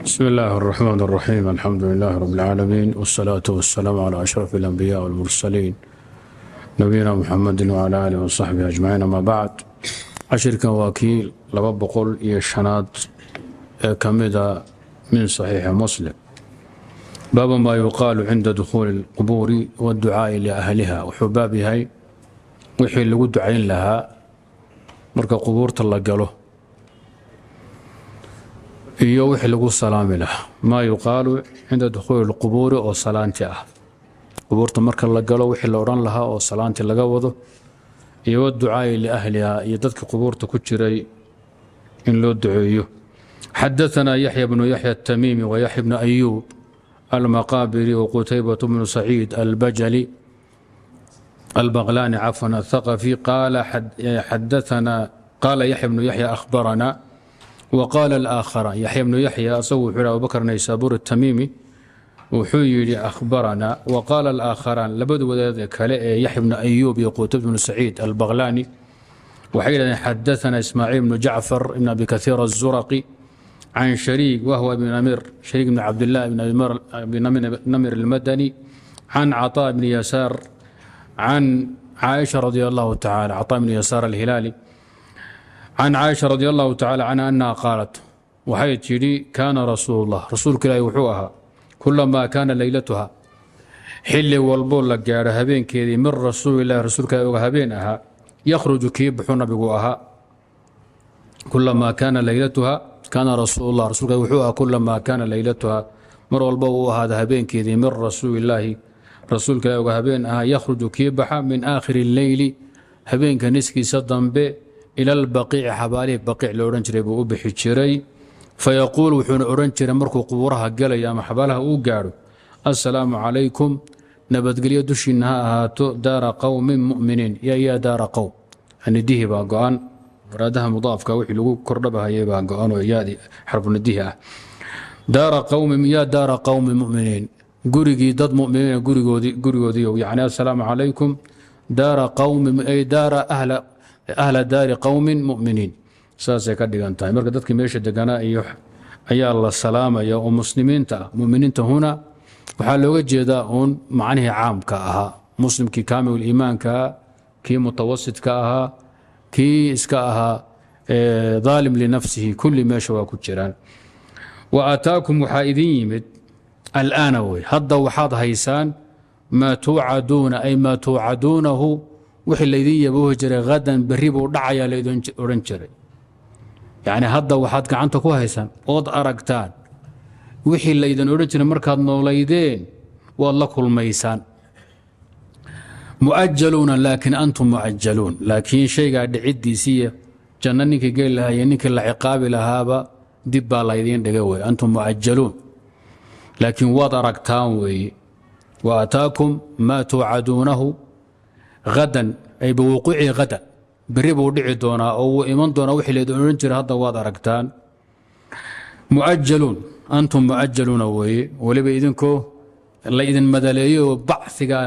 بسم الله الرحمن الرحيم الحمد لله رب العالمين والصلاة والسلام على أشرف الأنبياء والمرسلين نبينا محمد وعلى آله وصحبه أجمعين أما بعد cashirkan waa kii laba boqol iyo shanaad ee ka mida min saxiixi muslim baaba maa yuqaalu cinda dukhuuli lqubuuri waadducaa'i liahliha wuxuu baab yahay wixii lagu ducayn lahaa marka qubuurta la galo iyo wixii lagu salaami lahaa maa yuqaalu cinda dukhuuli lqubuuri oo salaanti ah qubuurta marka la galo wixii la odhan lahaa oo salaanti laga wado iyo waducaa'i liahliha iyo dadka qubuurta ku jiray in loo duceeyo xadaanaa yaxya bnu yaxya atamiimi wayaxya bnu ayuub almaqaabiri waqutaybatu bnu saciid albajali albaqlaani cafwan athaqafi qaala yaxya bnu yaxya ahbaranaa wqaala alaakhara yaxya bnu yaxya asagu wuxuu yhi abubakr naysaabuur tamiimi wuxuu yidhi ahbaranaa waqaala alaakharaan labada wadaad kale ee yaxya bnu ayuub iyo quutub bnu saciid albaqlaani waxay yidhahdeen xadaana ismaaciil bnu jacfar ibn abi kaiir azuraqi can shariik wahwa bn namir shariik bn cabdilah bnnamir almadani can caطaa bni yasaar can caaisha radi allahu taala caطaa bni yasaar alhilaali can caaisha radi allahu tacala canha annaha qaalat waxay tidhi kaana rasuulullah rasuulka ilaahi wuxuu ahaa kulamaa kaana leylatuha xilli walboo la gaadho habeenkeedii min rasuulilahi rasuulka ilahi oga habeen ahaa yakhruju kii buxuu nabigu ahaa kulamaa kaana leylatuha kaana rasuullah rasulka wuxuu ahaa kulamaa kaana leylatuha mar walba uu ahaada habeenkeedii min rasuulilaahi rasuulka ilahi oga habeen ahaa yakhruju kii baxa min aakhiri leyli habeenka niskiisa dambe ila albaqiici xabaalihii baqiic lo odhan jiray buu u bixi jiray fayaquul wuxuuna odhan jiray markuu qubuuraha gelayo ama xabaalaha uu gaadho assalaamu calaykum nabadgelyo dushiinna ha ahaato daara qowmin mu'miniin yaa yaa daara qowm nidihii baa go'an muraadaha mudaafka wixii lagu kordhabahayay baa go'anoo yaadi xarfunidihii ah daara qowmi yaa daara qowmi mu'miniin gurigii dad mu'miniina gurigoodii gurigoodiiyow yacni assalaamu calaykum daara qowmi ay daara ahla ahla daari qowmi muminiin saasay ka dhigan tahay marka dadkii meesha deganaa ayaa la salaamaya oo muslimiinta muminiinta huna waxaa looga jeedaa uun macnihii caamka ahaa muslimkii kaamil iimaankaa kii mutawasidka ahaa kii iska ahaa daalim linafsihi kulli meesha waa ku jiraan wa ataakum waxaa idin yimid alaana wey hadda waxaad haysaan maa tuucaduuna ay maa tuucaduunahu wixii laydin yaboohi jiray hadan berri buu dhacayaa laydin odhan jiray yacnii hadda waxaad gacanta ku haysaan ood aragtaan wixii laydin odhan jiray markaad noolaydeen waad la kulmaysaan mu'ajaluuna laakiin antum mucajaluun laakiin shaygaa dhiciddiisiiya janno ninkii geli lahaa lahaaye ninkii la ciqaabi lahaaba dib baa laydiin dhigay wey antum mucajaluun laakiin waad aragtaan weeye wa ataakum maa tuucaduunahu hadan ay biwuquucihi hadan beri buu dhici doonaa oo wuu iman doonaa wixii leed odhan jira hadda waad aragtaan mucajaluun antum mucajaluuna weeye weliba idinkoo la ydin madaleeyo bacigaa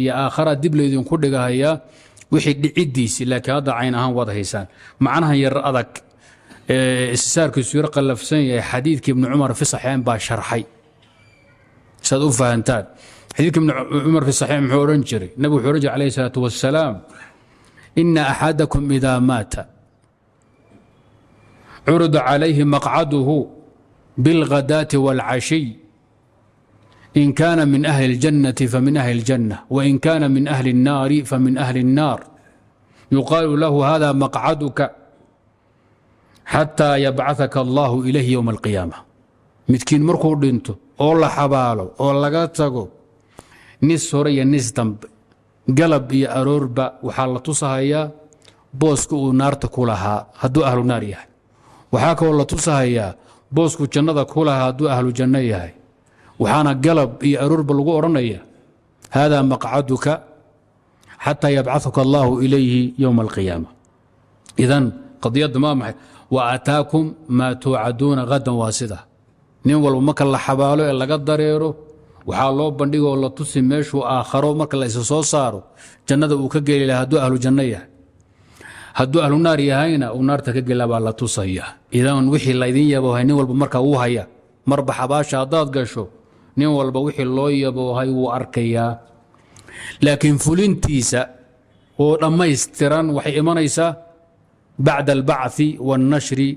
iyo aakhara dib laydinku dhigahaya wixii dhiciddiisii laakiin hadda cayn ahaan waad haysaan macnahan yar adag ee istisaarkiisu yar qallafsan yahay xadiidkii ibni cumar fisaxeen baa sharxay saad u fahantaan xadiidka ibn cumar fi saxiix muxuu odhan jiray nabig wuxuu odhan jiray alayhi salaatu wasalaam ina axadakum idaa maata curida calayhi maqcaduhu biاlghadaati wاlcashiy in kaana min ahli اljannati famin ahli اljanna wain kaana min ahli الnaari famin ahli الnaar yuqaalu lahu hada maqcaduka xataa yabcahaka allahu ilayhi ywma اlqiyaama midkiin markuu dhinto oo la xabaalo oo laga tago nis hore iyo nis dambe galab iyo aroorba waxaa la tusahayaa booska uu naarta ku lahaa hadduu ahlu naar yahay waxaa kaloo la tusahayaa boosku jannada ku lahaa hadduu ahlu janno yahay waxaana galab iyo aroorba lagu odhanaya haadaa maqcaduka xataa yabcauka allaahu ilayhi yowma alqiyaama idan qadiyadda ma maxay wa ataakum maa tuucaduuna hadan waa sida nin walba marka la xabaalo ee laga dareero waxaa loo bandhigoo la tusi meeshuu aakharo marka la soo saaro jannada uu ka geli laha hadduu ahlu janno yahay hadduu ahlu naar yahayna uu naarta ka gela baa la tusaya idan wixii laydin yaboohay nin walba markaa wuu haya marba haddaad gasho nin walba wixii loo yaboohay wuu arkayaa laakiin fulintiisa oo dhammaystiran waxay imanaysaa bacda albacثi waاlnashri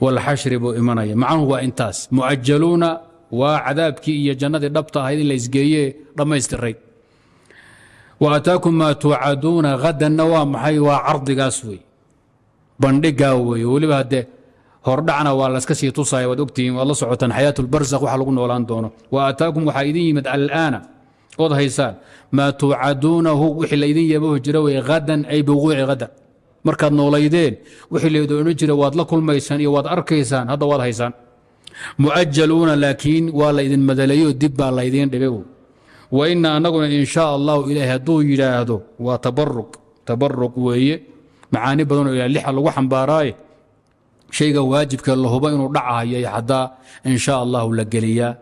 wاlxashri buu imanaya macnuhu waa intaas mucajaluuna waa cadaabkii iyo jannadii dhabta ahayd in la isgeeye dhammaystirray wa ataakum maa tuucaduuna hadanna waa maxay waa cardigaas wey bandhigaa wey weliba haddee hordhacna waa laska sii tusaya waad ogtihiin waad la socotaan xayaat lbarzakh waxa lagu noolaan doono wa ataakum waxaa idin yimid alaana ood haysaan maa tuucaduunahu wixii laydin yeebahu jira wey hadan ay biwuuci hadan markaad noolaydeen wixii laydoonan jira waad la kulmaysaan iyo waad arkaysaan hadda waad haysaan mucajaluuna laakiin waa laydin madaleeyo dib baa laydin dhibayow wa inna annaguna in shaa allahu ilaahi hadduu yidhaahdo waa tabaruq tabaruq weeye macaani badanoo ilaa lixa lagu xambaaraaye shayga waajibka la hubo inuu dhacahayay haddaa in allahu la geliyaa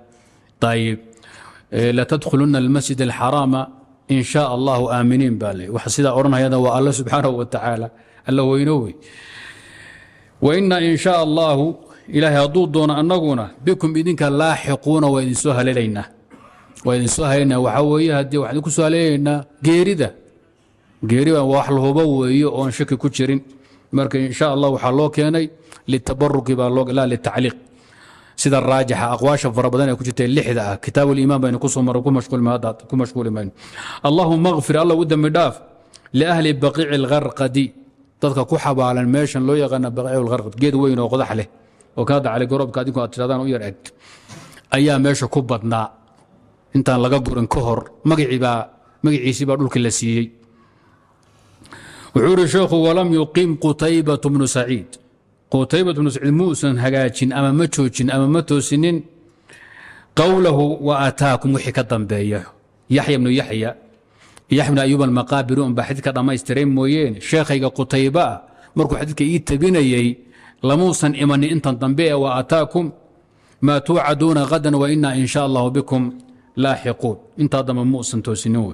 ayib eh, latadkhulunna almasjid alxaraama in allahu aaminiin baa le wax sidaa odhanhayana waa alla subxaanahu wa alla weyno wey wainna in shaa allahu ilaahay hadduu doono annaguna bikum idinka laaxiquuna waa idinsoo haleelaynaa waa idinsoo haleelana waxaa weeye haddii waxaan idinku soo haleelaynaa geerida geeri baan wax lahubo weeye oon shaki ku jirin marka insha allah waxaa loo keenay litabaruki baa loo laa litacliiq sida raajixa aqwaasha fara badan ee ku jirtay lixda ah kitaab aliimaan baynu ku soo maray ku mashquuli mayno allahuma akfir allah u dembi dhaaf liahli baqiici alkharqadi dadka ku xabaalan meeshan loo yaqaana baqiicu lkharqad geed weyn oo qodax leh oo ka hadda cali garoobka adinku aad tiradaan u yar eg ayaa meesha ku badnaa intaan laga gurin ka hor magaciibaa magaciisii baa dhulka la siiyey wuxuu ihi sheekhu walam yuqim qutaybatu bnu saciid qutaybat bnu saciid muusan hagaajin ama ma joojin ama ma toosinin qowlahu wa ataakum wixii ka dambeeya yaxya bnu yaxya yaxya bnu ayuub almaqaabiri unbaa xadiidka dhammaystiray mooyeene sheekhayga qutayba markuu xadiidka ii tabinayey lamuusan imanin intan dambe ee wa ataakum maa tuucaduuna hadan wa inaa in allahu bikum laaxiquun intaa dambe muusan toosinin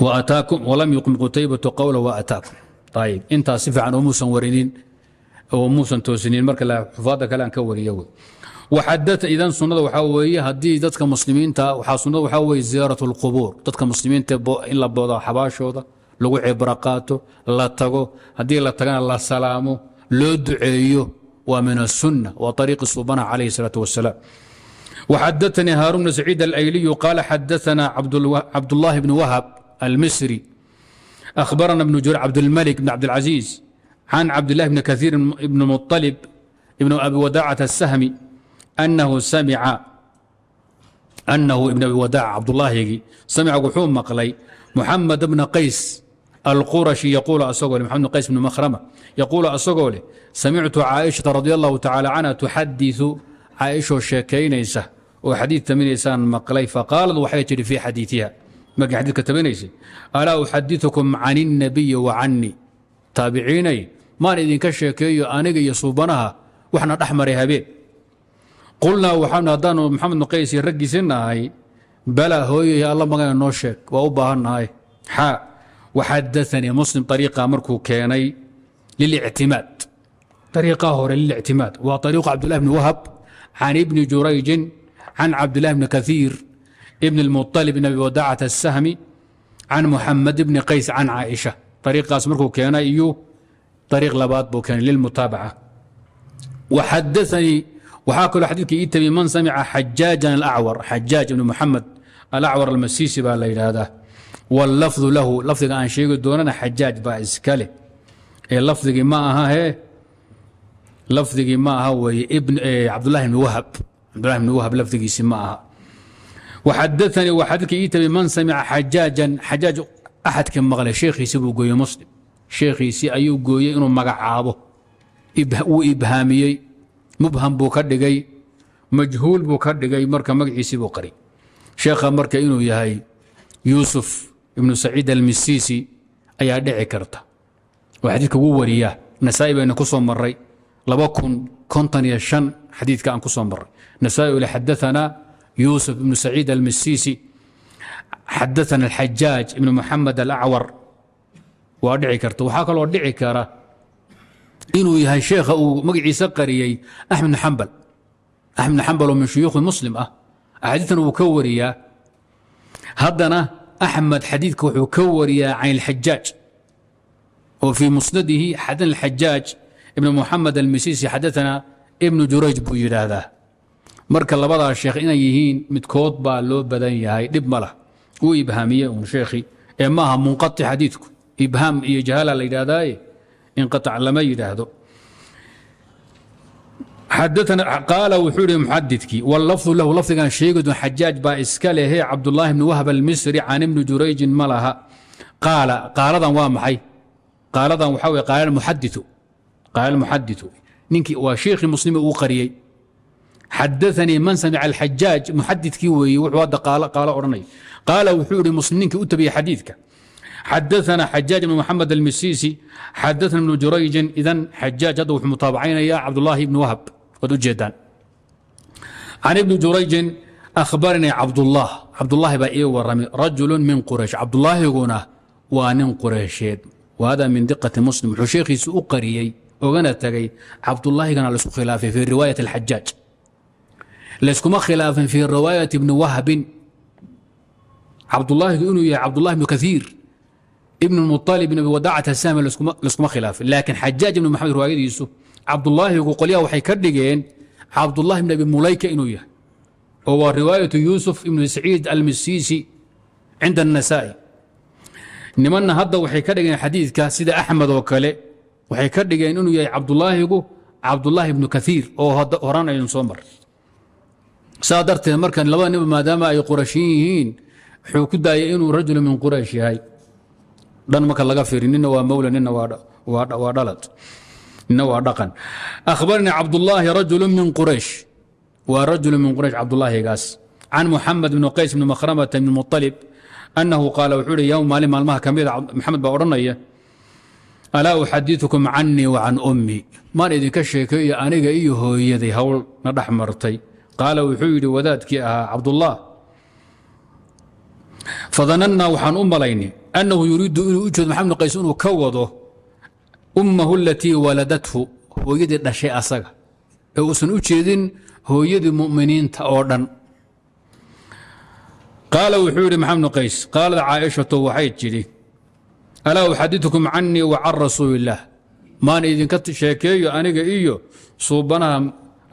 wey lam yuqim qutaybatu qawla waataakum ayb intaas si fiican muusan warinin oo muusan toosinin marka xufaadda kale aan ka wariyo wey waxadata idan sunnada waxaa weeye haddii dadka muslimiinta waxaa sunnada waxaa weeye ziyaaratu lqubuur dadka muslimiinta in la boodo xabaashooda lagu cibro qaato la tago haddii la tagana la salaamo loo duceeyo waa min الsuنة وطريق subnة عليه الصلاة وسلام وxadثني hاrون بن سعيد الأyلي قال xadثنا cabdاللahi بن وهب المصري أخبرna بن jر عبدالملك بن عبدالعزيز عن عبد الله بن كثير بن مطلب بن أbي wadاcة السhمي سمع samca أنhu iبn أbي wadاc cabdالlahigii samca wuxuu maqlay محaمد بن قيس alqurashi yaquulu asagoo le maxamed qays bnu makhrama yaquulu asagoo leh samictu caaishata radi allahu tacaala canha tuxadiu caaishoo sheekaynaysa oo xadiid taminaysaan maqlay faqaalad waxay tidhi fii xadiiiha markii xadiidka taminaysay alaa uxadiukum can اnabiyi wa canii taabiciinay maan idinka sheekeeyo aniga iyo suubanaha waxna dhex maray habeen qulnaa waxaanu haddaanu maxamed bnu qays iyo raggiisinahay balaa hooyay alla magana noo sheeg waa u baahannahay xaa وحدثني مسلم طريقة مركو كيني للاعتماد طريقة هو للاعتماد وطريق عبد الله بن وهب عن ابن جريج عن عبد الله بن كثير ابن المطلب بن أبي وداعة السهمي عن محمد بن قيس عن عائشة طريقة مركو كيني إيو طريق بو بوكان للمتابعة وحدثني وحاكل حديثك إيتمي من سمع حجاجا الأعور حجاج بن محمد الأعور المسيسي بقى هذا wاlafdu lahu lafdiga aan sheegi doonana xajaaj baa iskale ee lafdigii ma aha he lafdigii ma aha weye cabdulahi bn wahab cabdulahi bn wahab lafdigiisi ma aha waxadaanii waa xadiidka ii tami man samica xajaajan xajaaj axadkii maqlay sheekhiisi buu gooyey muslim sheekhiisii ayuu gooyey inuu magacaabo wuu ibhaamiyey mubham buu ka dhigay majhuul buu ka dhigay marka magaciisii buu qari sheekha marka inuu yahay yuusuf ibnu saciid almisiisi ayaa dhici karta oo xadiidka wuu wariyaa nasaa bayna ku soo maray laba kun konton iyo shan xadiidka aan ku soo maray nasaa-i ule xadaanaa yuusuf ibnu saciid almisiisi xadaana alxajaaj ibnu moxamed alacwar waa dhici karta waxaa kaloo dhici kara inuu yahay sheekha uu magaciisa qariyey axmed bn xambal axmed xambal oo min shuyuukhi muslim ah axaadiistan wuu ka wariyaa haddana axmed xadiidka wuxuu ka wariyaa can اlxajaaj oo fii musnadihi xadan اxajaaj ibn muxamed almisisi xadaana ibnu jurayj buu yidhaahdaa marka labadaa sheekh inay yihiin midkood baa loo badan yahay dhib ma lah wuu ibhaamiye uun sheekhii ee maaha munqaطi xadiidku ibhaam iyo jahala la yidhaahdaaye inqaطac lama yidhaahdo qaala wuxuu hi muxadidkii wlafdu lahu lafdigan sheegid xajaaj baa iska lehe cabdulaahi bni wahb almisri can ibni jurayjin ma laha qaala qaaladan waa maxay qaaladan waxaa wey qaala muadiu qaala muxadiu ninkii waa sheekhii muslimi uu qariyey xadaanii man samica alxajaaj muxadidkii weeye wuxuu hadda qaalo odhanay qaala wuxuu ihi muslim ninkii u tabiyey xadiidka xadaثna xajaaج بn mxamed اlmisisi xadaثna بn jurayجin idan xajaaج hadda wuxuu mutaabacaynaya cabdulaahi ibn wahab waad u jeedaan can ibni jurayjin akhbarnii cabdullah cabdulaahi baa ii waramay rajulu min quraysh cabdulaahiguna waa nin qureysheed wahada min diqati muslim wuxuu sheekhiisi u qariyey ogana tegey cabdulaahigana laisku khilaafay fii riwaayat اlxajaaج layskuma khilaafin fii riwaayat ibni wahbin cabdulaahigu inuu yahay cabdulahi ibnu kaiir ibn mualib ibn abi wadaacat laskuma khilaafin laakiin xajaaj ibn maxamed riwaayadiisu cabdulaahigu qolyaha waxay ka dhigeen cabdulahi ibn abi mulayka inuu yahay oo waa riwaayatu yuusuf ibnu saciid almisiisi cinda الnasaa'i nimanna hadda waxay ka dhigeen xadiidka sida axmed oo kale waxay ka dhigeen inuu yahay cabdulaahigu cabdulaahi ibnu kaiir oo horaan aynu soo mar saa darteed markan labada niba maadaama ay qurashin yihiin wuxuu ku daayay inuu rajulu min quraysh yahay dhan marka laga fiiri nina waa mawla nina waa dhalad nina waa dhaqan akhbarnii cabdullaahi rajulu min quraysh waa rajulu min quraysh cabdulaahigaas can muxamed bni qays bni makhramata bni mualib annahu qaala wuxuu ihi yowm maalin maalmaha ka mida maxamed baa odhanaya alaa uxadiukum canii wa ummi maan idinka sheekeeyo aniga iyo hooyaday howl na dhex martay qaala wuxuu yidhi wadaadkii ahaa cabdullah fadanannaa waxaan u malaynay annahu yuriidu inuu u jeedo maxamud qays inuu ka wado ummahu alatii waladathu hooyadii dhashay asaga ee uusan u jeedin hooyadii muminiinta oo dhan qaala wuxuu yidhi maxamud qays qaalad caaishatu waxay tidhi alaa uxadiثkum canii wa can rasuuliillaah maan idinka sheekeeyo aniga iyo suubanaha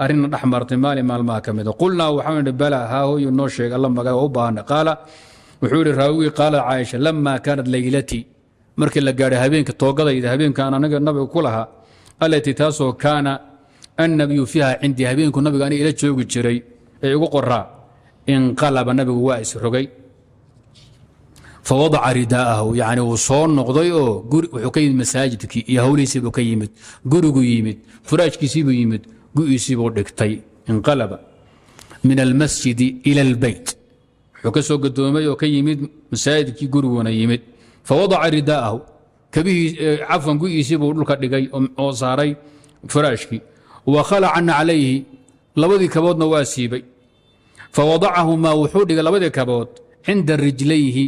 arrinna dhex martay maalin maalmaha ka mida ah. qulnaa waxaanu idhi balaa haa hooyu noo sheeg alla magaa u baahana qaala wuxuu ihi raawigii qaalad caaisha lama kaanat laylatii markii la gaadhay habeenka toogadayda habeenka aan aniga nabiga ku lahaa allatii taasoo kaana annabiyu fiiha cindii habeenku nabiga aniga ila joogi jiray ee igu qoraa inqalaba nabigu waa isrogay fawadaca ridaa'ahu yacni wuu soo noqday oo wuxuu ka yimid masaajidkii iyo hawlihiisiibuu ka yimid guriguu yimid furaashkiisiibuu yimid gu'iisiibuu dhigtay inqalaba min almasjidi ila albeyt wuxuu ka soo gadoomay oo ka yimid masaajidkii guriguna yimid fawadaca ridaahu eh, cafan gu buu dhulka dhigay oo saaray faraashkii wa khalaca naclayhi labadii kaboodna waa siibay fawadacahumaa wuxuu dhigay labadii kabood cinda rijlayhi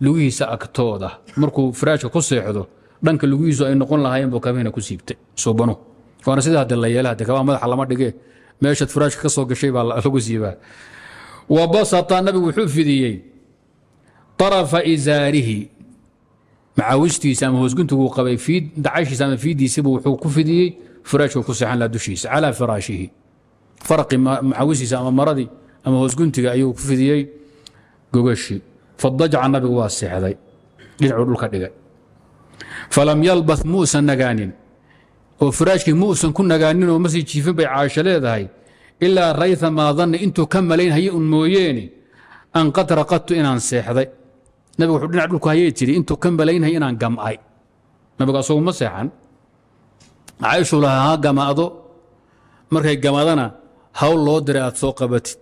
lugihiisa agtooda markuu faraashka ku seexdo dhanka lugihiisu ay noqon lahaayeen buu kabahina ku siibtay suubanu waana sida hadde la yeela hadde kabaha madaxa lama dhige meeshaad faraashka ka soo gashay baa lagu siibaa wabasata nabigu wuxuu fidiyey طarafa izaarihi macaawistiisa ama hoosguntuguu qabay dacashiisa ama fiidiisibu wuxuu ku fidiyey firaashku ku seexan laha dushiisa calaa firaashihi farqi macaawistiisa ama maradii ama hoosguntiga ayuu ku fidiyey gogashii fadajca nabigu waa seexday dhinacuu dhulka dhigay falam yalbaث muusan nagaanin oo firaashkii muusan ku nagaaninoo masii jiifin bay caasho leedahay ilaa rayta maa danni intuu ka malaynhaye un mooyeene an qad raqadtu inaan seexday nabigu wuxuu dhinac dhulku hayay jiri intuu ka malaynhaye inaan gam'ay nabigu asagu seexan caaishuu lahaa ha gamaado markay gamadana hawl loo diray aad soo qabatid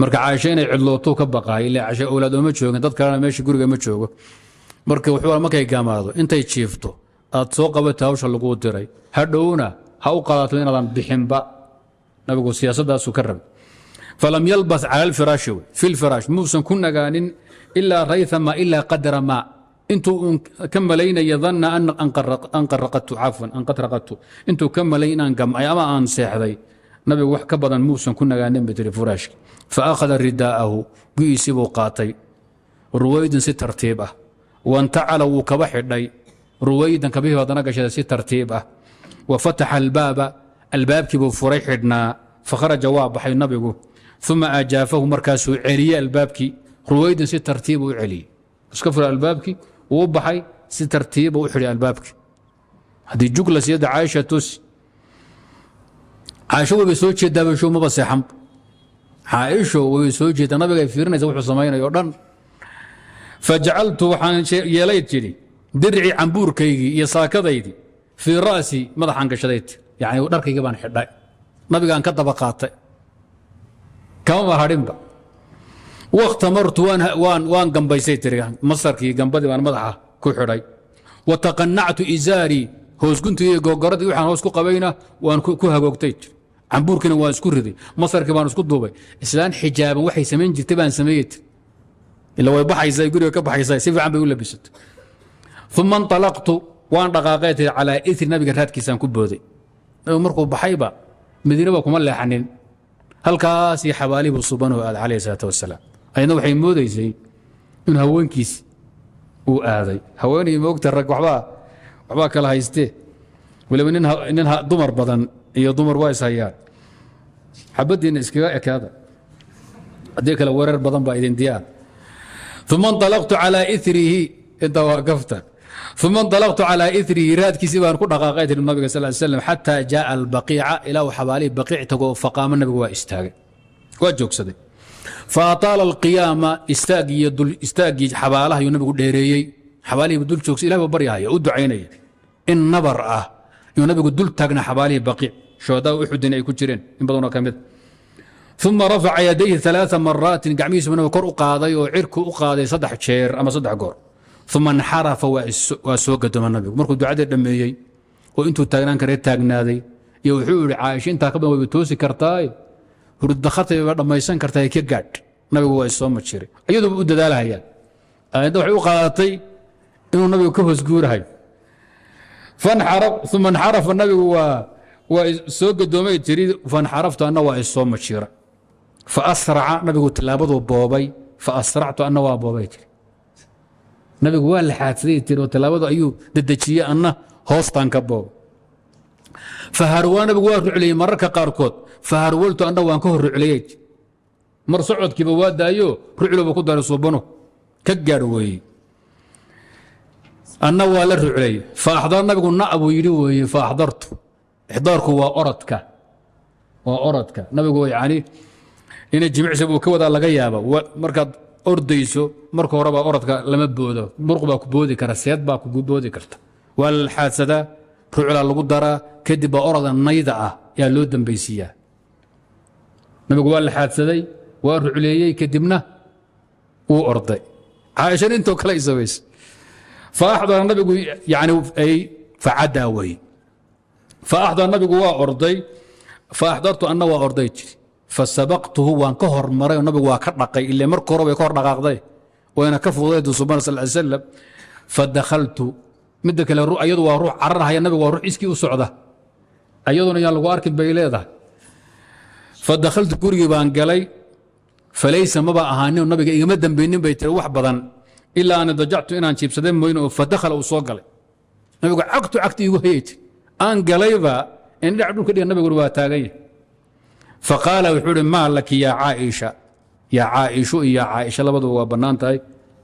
marka caaisho inay cidlootuu ka baqaay ila caisho owlaad ooma joogin dad kalena meesha guriga ma joogo marka wuxuu markay gamaado intay jiifto aad soo qabatid hawsha laguu diray ha dhowna ha u qadaatid inaadan bixinba nabigu siyaasadaasu ka rabay falam yalbas cala lfiraashi fi lfiraash muusan ku nagaanin ilaa rayta ilaa qadara ma intuu ka malaynaya danna anqaraqatu cafwan anqadraqatu intuu ka malay inaan gamcay ama aan seexday nabigu wax ka badan muusan ku nagaanin bay tiri furaashki fa akhada ridaa'ahu gu'iisii buu qaatay ruwaydin si tartiib ah wantacala wuu kaba xidhay ruwaydan kabihii baadana gashay si tartiib ah wa fataxa albaaba albaabkii albaabkiibuu furay xidhnaa fakharaja waa baxay nabigu uma ajaafahu markaasuu celiyey albaabkii ruwaydin si tartiibu u celiyey iska furay albaabkii wuu baxay si tartiibu u xidhay albaabkii haddii jugla siyada caaisha tosi caaisho wabay soo jeedaa basho maba seexanba caaisho wabay soo jeedaa nabigay fiirinaysa wuxuu samaynayo dhan fajacaltu waxaan yeelay jidhi dircii cambuurkaygii iyo saakadaydii fii ra'si madaxaan gashadayd yani dharkaygii baan xidhay nabigaan ka daba qaatay kama maharinba wakhtamartu waan gambaysay tiri masarkii gambadii baan madaxa ku xidhay wa taqanactu izaarii hoosguntii iyo googoradii waxaan hoos ku qabayna waan ku hagoogtay jir cambuurkiina waan isku riday masarkii baan isku duubay islaan xijaaban waxay samayn jirtay baan sameeye tir ila way baxaysaa guriga ka baxaysaa si fiican bay u labisatay uma inطalaqtu waan dhaqaaqay tiri calaa iri nabiga raadkiisaan ku booday markuu baxayba madiinaba kuma leexanin halkaasii xabaali buu subanoo aaday calayh salaatu wasalaam ayadna waxay moodaysay in haweenkiis uu aaday haweenay moogta rag waxbaa kala haystee waliba nin dumar badan iyo dumar waa is hayaan xabaddiinna iskaga ekaada haddii kale weerar badan baa idin diyaar uma inطalaqtu calaa irihi intaa waa gafta uma اnطalqtu calىa irihi raadkiisii baan ku dhaqaaqay tiri nabiga sal slm xataa jaءa albaqiica ilaa uu baqiic tago faqaamo nabigu waa istaagay waa joogsaday faataala alqiyaama istaagiyo dul istaaggii xabaalaha yuu nabigu dheereeyey xabaalihiibu dul joogsa ilahi ba baryahaya u ducaynaya in nabar ah yuu nabigu dul taagna xabaalihii baqiic shoodaa uxudin ay ku jireen in badanoo ka mid uma rafaca yadayhi alaaثa maraatin gacmihiisuna kor u qaaday oo cirku u qaaday saddex jeer ama saddex goor uma naxara fa waa soo gadoomaa nabigu markuu ducadii dhameeyey oo intuu taagnaan kare taagnaaday iyo wuxuu ihi caaisho intaa ka badan wayba toosi kartaaye hurdakharta wayba dhammaysan kartaa ka gaadh nabigu waa isoo majire iyaduuba u dadaalahayaan aayadda waxay u qaadatay inuu nabigu ka hoos guurahayo uma nxarafa nabigu waa soo gadoomay tiri fanxaraftu anna waa isoo majira fa asraca nabigu tilaabaduu boobay fa asractu anna waa boobay tiri nabigu waa la xaadsaday tii tallaabadu ayuu dedejiye anna hoostaan ka boob faharwaa nabigu waa rucliyey mararka qaarkood faharwaltu anna waan ka hor rucliyey mar socodkiiba waa daayo rucloba ku daray suubano ka gaadh weeye anna waa la ruclay faaxdar nabigu na' buu yidhi weeye faaxdartu ixdaarku waa oradka waa oradka nabigu yani inay jimicsi buu ka wadaa laga yaaba markaad ordayso marka horeba orodka lama boodo baa ku boodi kara seed baa kugu boodi karta waa la lxaadsadaa ruclaa lagu daraa kadib baa oroda nayda ah yaa loo dambaysiiyaa nabigu waa laxaadsaday waa rucleeyey kadibna wuu orday caaishan intoo kale isamaysa faaxdara nabigu yani ay facadaa wey faaxdara nabigu waa orday faaxdartu anna waa orday jiri fasabaqtuhu waan ka hormaray oo nabigu waa ka dhaqay ile marka hore bay ka hor dhaqaaqday wayna ka fududayd subaan sal ly slam fadakhaltu midda kale ayadu waa ruux cararhaya nabigu waa ruux iskii u socda ayaduna yaan lagu arkin bay leedahay fadakhaltu gurigii baan galay falaysa maba ahaanin nabiga igama dambeynin bay tiri wax badan ilaa an dajactu inaan jiibsaday mooyne oo fadakhala uu soo galay nabigu cagtu cagta igu hayaytiri aan galayba indhac dhulka dhiga nabiguri waa taaganya faqaala wuxuu hi maa laki yaa caaisha yaa caaishu iyo caaisha labaduba waa bannaan tahay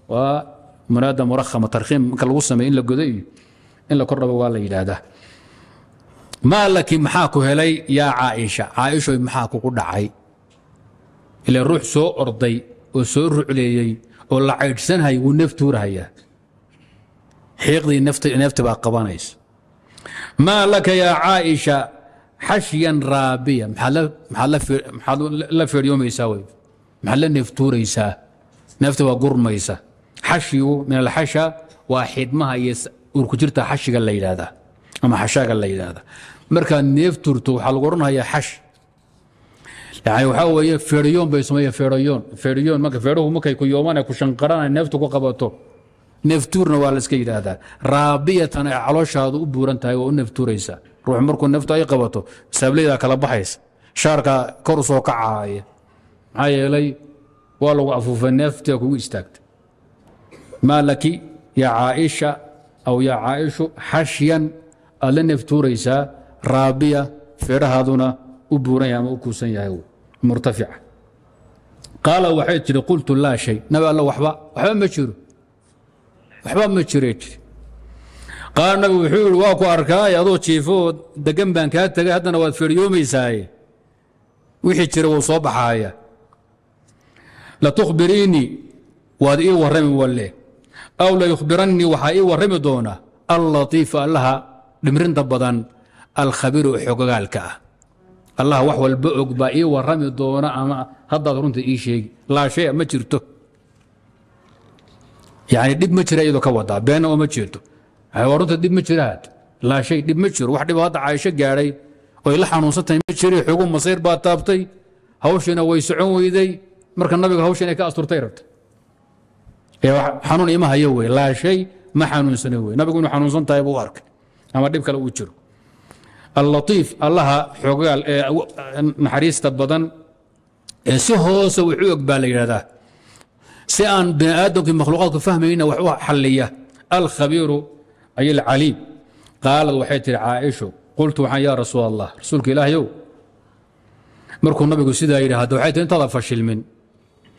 waa munaada murakhama tarkhiim marka lagu sameey in la godo iyo in la kordhaba waa la yidhaahdaa maa laki maxaa ku helay yaa caaisha caaishoy maxaa kugu dhacay ila ruux soo orday oo soo rucleeyey oo la caydhsanhay wuu neef tuurahayaa xiiqdii neefti baa qabanaysa maa laka yaa caaisha xashyan raabiya maxaad la feedhyoomaysaa wey maxaad la neeftuuraysaa neefta waa gurmaysa xashigu min alxasha waa xidhmaha iyo urkujirta xashiga la yidhaahdaa ama xashaaga la yidhaahdaa markaad neef waxaa lagu odhanhayaa xash yani waxaa weeye feedhayoon bay sameeyeen feedhayoon feedhayoon marka feedhuhu markay ku yoomaan ku shanqaraan ay neeftu ku qabato neeftuurna waa la iska yidhaahdaa raabiyatan ay calooshaadu u buuran tahay waa u neeftuuraysaa ruux markuu naftu ay qabato saablaydaa kala baxaysa shaarkaa kor u soo kacaaya maxaa yeelay waa lagu afuufay neeftaa kugu istaagta maa laki yaa caaisha aw yaa caaishu xashyan aad la neef tuuraysaa raabiya feedhahaaduna u buuran yahay ama u kuusan yahay murtafica qaala waxay tidhi qultu laa shay nabi alla waba waxba ma jiro waxba ma jiree jiri qaala nabigu wuxuu yihi waa ku arkaay adoo jiifoo degan baan kaa tegay haddana waad feryoomaysaaye wixii jira wuu soo baxaaya latukhbiriinii waad ii warrami walle aw layukhbirannii waxaa ii warrami doona allatiifa allaha dhimrinta badan alkhabiiru xogagaalka ah allah wax walba og baa ii warrami doona ama haddaad runta ii sheegi laa shaya ma jirto yacni dhib ma jira iyadoo ka wadaa beenna oo ma jeeto warunta dhib ma jira had laashay dhib ma jiro wax dhibaa hadda caaisho gaadhay oy la xanuunsantahay ma jiray xogu masayr baa taabtay hawshiina way socon weyday marka nabiga hawsha inay ka asturtay rabta xanuun ima hayo wey laashay ma xanuunsana wey nabigu inuu xanuunsan tahay buu arkay ama dhib kale uu jiro allatiif allaha xogaal ee naxariista badan ee si hoose wax u og baa la yidhahdaa si aan bini aadamkii makhluuqaadku fahmayna wax u xalliya alkhabiiru ay اlcaliim qaalad waxay tihi caaisho qultu waxaan yaa rasuul allah rasuulka ilaahyow markuu nabigu sidaa yidhaahdo waxay tii intaada fashilmin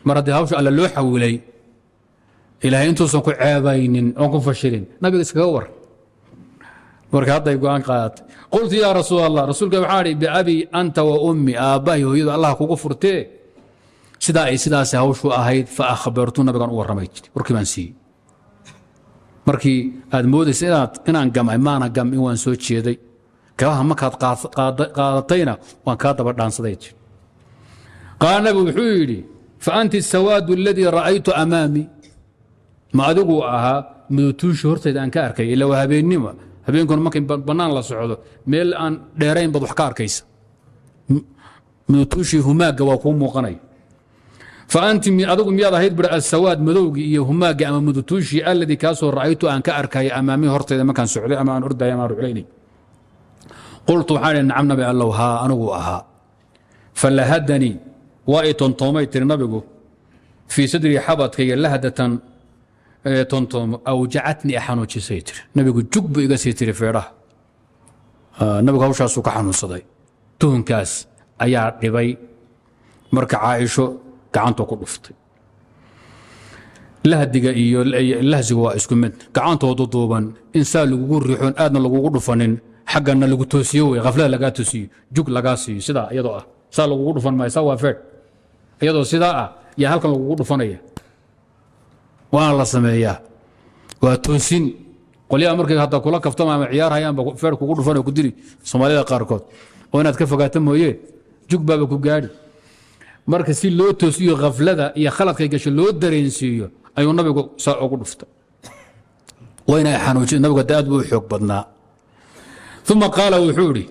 mar haddii hawsha alla loo xawilay ilaahay intuusan ku ceebaynin oon ku fashilin nabiga iskaga war marka hadday go'aan qaadatay qultu yaa rasuul allah rasuulka waxaa dhi biabi anta wa ummi aabbahay hooyadu allah kugu furtee sidaa ay sidaasi hawshu ahayd fa akhbartu nabigan u warramay jiri warkii baan siiyey markii aad moodaysa inaad inaan gamay maana gam in waan soo jeeday kabaha markaad qaadatayna waan kaa daba dhaansaday jir qaala nabigu wuxuu yidhi fa anti sawaadu aladii ra'aytu amaamii ma adigu ahaa mudutuushi hortayda aan ka arkay ila waa habeennima habeenkuna markay bannaan la socdo meel aan dheerayn baad wax ka arkaysa mudutuushii humaagga waa kuu muuqanaya anti adgu miyaad ahayd bu asawaad madowgii iyo humaagii ama mudutuushii aladii kaasoo ra'aytu aan ka arkaya amaamihi hortayda markaan socday ama aan orday ama aan ruclaynay qultu waxaan idhi nacam nabi allow haa anigu ahaa falahadanii waa i tontoomay tiri nabigu fii sadrii xabadkayga lahdatan tontoomo awjacatnii xanuujisay tiri nabigu jug buu iga sii tiri feedhaha nabigu hawshaasuu ka xanuunsaday tuhunkaas ayaa dhibay marka caaisho gacanta ku dhuftay lahdiga iyo lahsiga waa isku mid gacantoodu duuban in saa lagugu riixoon aadna lagugu dhufanin xaggana lagu toosiyo wey khaflada lagaa toosiyo jug lagaa siiyo sidaa iyadoo ah saa lagugu dhufan maayo waa feed iyadoo sidaa ah yaa halkan lagugu dhufanaya waana la sameeyaa waa toosin qolyaha markay hadda kula kaftama ama ciyaar hayaan ba kugu dhufan ku diri soomaalida qaarkood oo inaad ka fogaata mooye jug baaba ku gaadhi marka si loo toosiyo aflada iyo khaladkay gasho loo dareensiiyo ayuu nabigu saa ugu dhuftay wayna xanuuji nabigu daad buu xoog badnaa uma qaala wuxuu idhi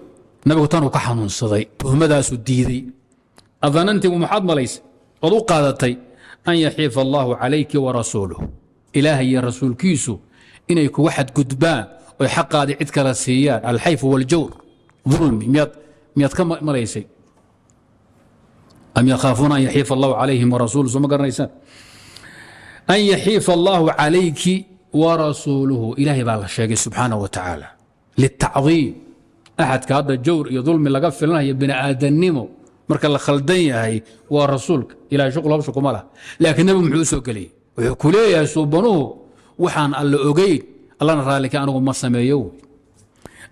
nabigu tanuu ka xanuunsaday tuhmadaasu diiday adanantigu maxaad malaysa ood u qaadatay an yaxiifa allaahu calayki warasuuluh ilaahay iyo rasuulkiisu inay kuga xadgudbaan oy xaqaadii cid kala siiyaan alxayf waljawr ulmi miyaad ka malaysay am yakhaafuuna an yaxiifa allahu calayhim warasuulu soo ma garanaysaan an yaxiifa allaahu calayki warasuuluhu ilaahay baa la sheegay subxaana wa tacaala litacdiim axadka hadda jawr iyo dulmi laga filanayo bini'aadannimo marka la khaldan yahay waa rasuulka ilahay shuqul hawsha kuma lah laakiin nebigu muxuu u soo geliyey wuxuu ku leeyahay suubanuhu waxaan alla ogeyn allana raallika anigu ma sameeyo wey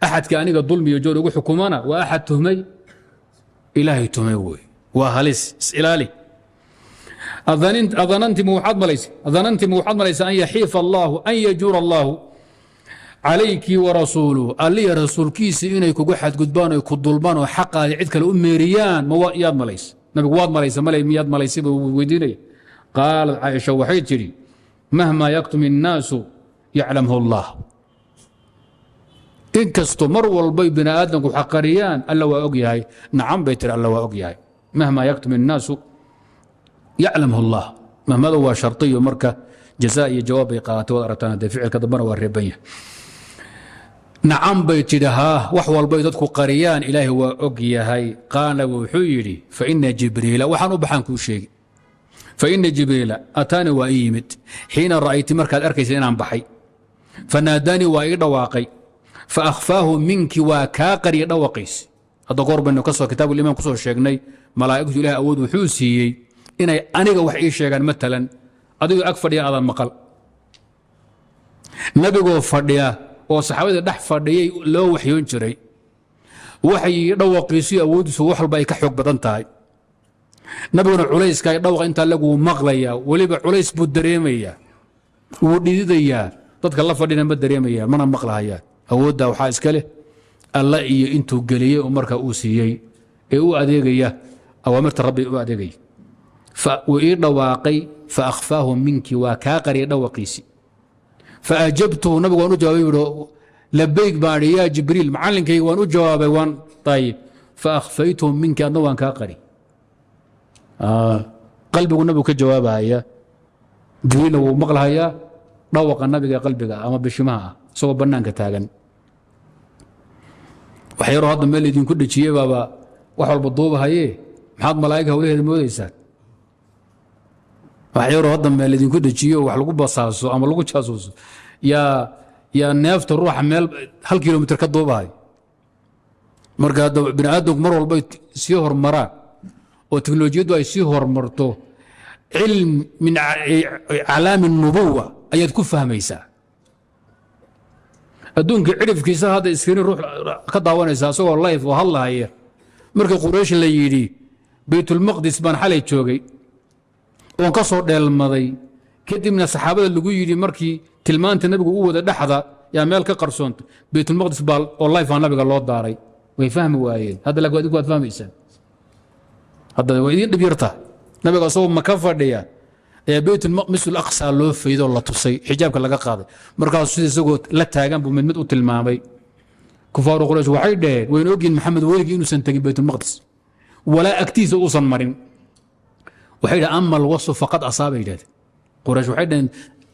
axadka aniga dulmi iyo jawr igu xukumana waa axad tuhmay ilaahay tuhmay wey waa halis isilaali anantimu waxaad malaysa an yaxiifa allaahu an yajuura allaahu calayki warasuuluhu alliya rasuulkiisii inay kugu xadgudbaan oy ku dulmaan oo xaqaadi cid kale u meeriyaan myaad malaysa nabigu waad malaysa male miyaad malaysay buu weydiinaya qaalad caaisha waxay tidhi mahmaa yaktum innaasu yaclamhu allah in kastoo mar walbay bini aadamku xaqariyaan alla waa og yahay nacan bay alla waa og yahay mahma yaktum الnaasu yaclamhu اllah mahmadu waa shariyo marka jaza iyo jawaab bay qaatay waad aragtaan haddee ficilka dambana waa reeban yahay nacan bay tidhi haa wax walbay dadku qariyaan ilaahay waa og yahay qaala wuxuu yidhi faina jibriila waxaan u baxaan kuu sheegi faina jibriila ataani waa ii yimid xiina ra'ayti markaad arkaysa inaan baxay fanaadaanii waa ii dhawaaqay faahfaahu minki waa kaa qariya dhawaqiisi hadda goor baynu kasoo kitaabuliman ku soo sheegnay malaaigtu ilaah awood wuxuu siiyey inay aniga wax ii sheegaan maalan adigoo ag fadhiya aadan maqal nabigoo fadhiya oo saxaabadii dhex fadhiyay loo waxyoon jiray waxay dhawaqiisuiyo awooddiisu wax walba ay ka xoog badan tahay nabiguna culayska dhawaqa intaa laguu maqlayaa weliba culays buu dareemayaa wuu dhididayaa dadka la fadhina ma dareemayaa mana maqlahayaa awooddaa waxaa iska leh alla iyo intuu geliyey oo marka uu siiyey ee u adeegaya awaamirta rabbi u adeegay wuu ii dhawaaqay faakhfaahu minki waa kaa qariyay dhawaqiisii faajabtuhu nabigu waan u jawaabay labayg baai yaa jibriil macalinkayga waan u jawaabay waan ayib faahfaytuhu minki adna waan kaa qari qalbigu nabigu ka jawaabahaya jibriilna wuu maqlhayaa dhawaqa nabiga ee qalbiga ama bishimaha ah isagoo bannaanka taagan wax yaroo hadda meel idinku dhejiyey baaba wax walba duubahaye maxaad malaaig hawlaheeda moodaysaan waxyaro hadda meel idinku dejiyo wax lagu basaaso ama lagu jaasuuso yaa yaa neefta ruuxa meel hal kilomitr ka duubahay marka hadda bini aadamku mar walba sii hormaraan oo teknolojiyaddu ay sii hormarto cilm min e, calaami nubuwa ayaad ku fahmaysaa adduunka cirifkiisa hadda iskrin ruux ka daawanaysa asagoo layf oo hadlahaya markii quraysh la yidhi baytulmaqdis baan xalay joogay oon ka soo dheelmaday kadibna saxaabada lagu yidhi markii tilmaanta nabigu u wada dhexda yaa meel ka qarsoontay baytulmaqdis baa oo layfaa nabiga loo daaray way fahmi waayeen hadda laakiin waad fahmaysaan haddana waa idiin dhibyarta nabiga asagoo maka fadhiya ayaa baytulmaqdisul aqsaa loo faydoo la tusay xijaabka laga qaaday markaasu sida isagoo la taagan buu mid mid u tilmaamay kufaaru quraysh waxay dhaheen wayna ogyihin maxamed weligii inuusan tegin baytulmaqdis walaa agtiisa uusan marin waxay dhahen ama alwasu faqad asaabay yidhahdeen quraysh waxay dhaheen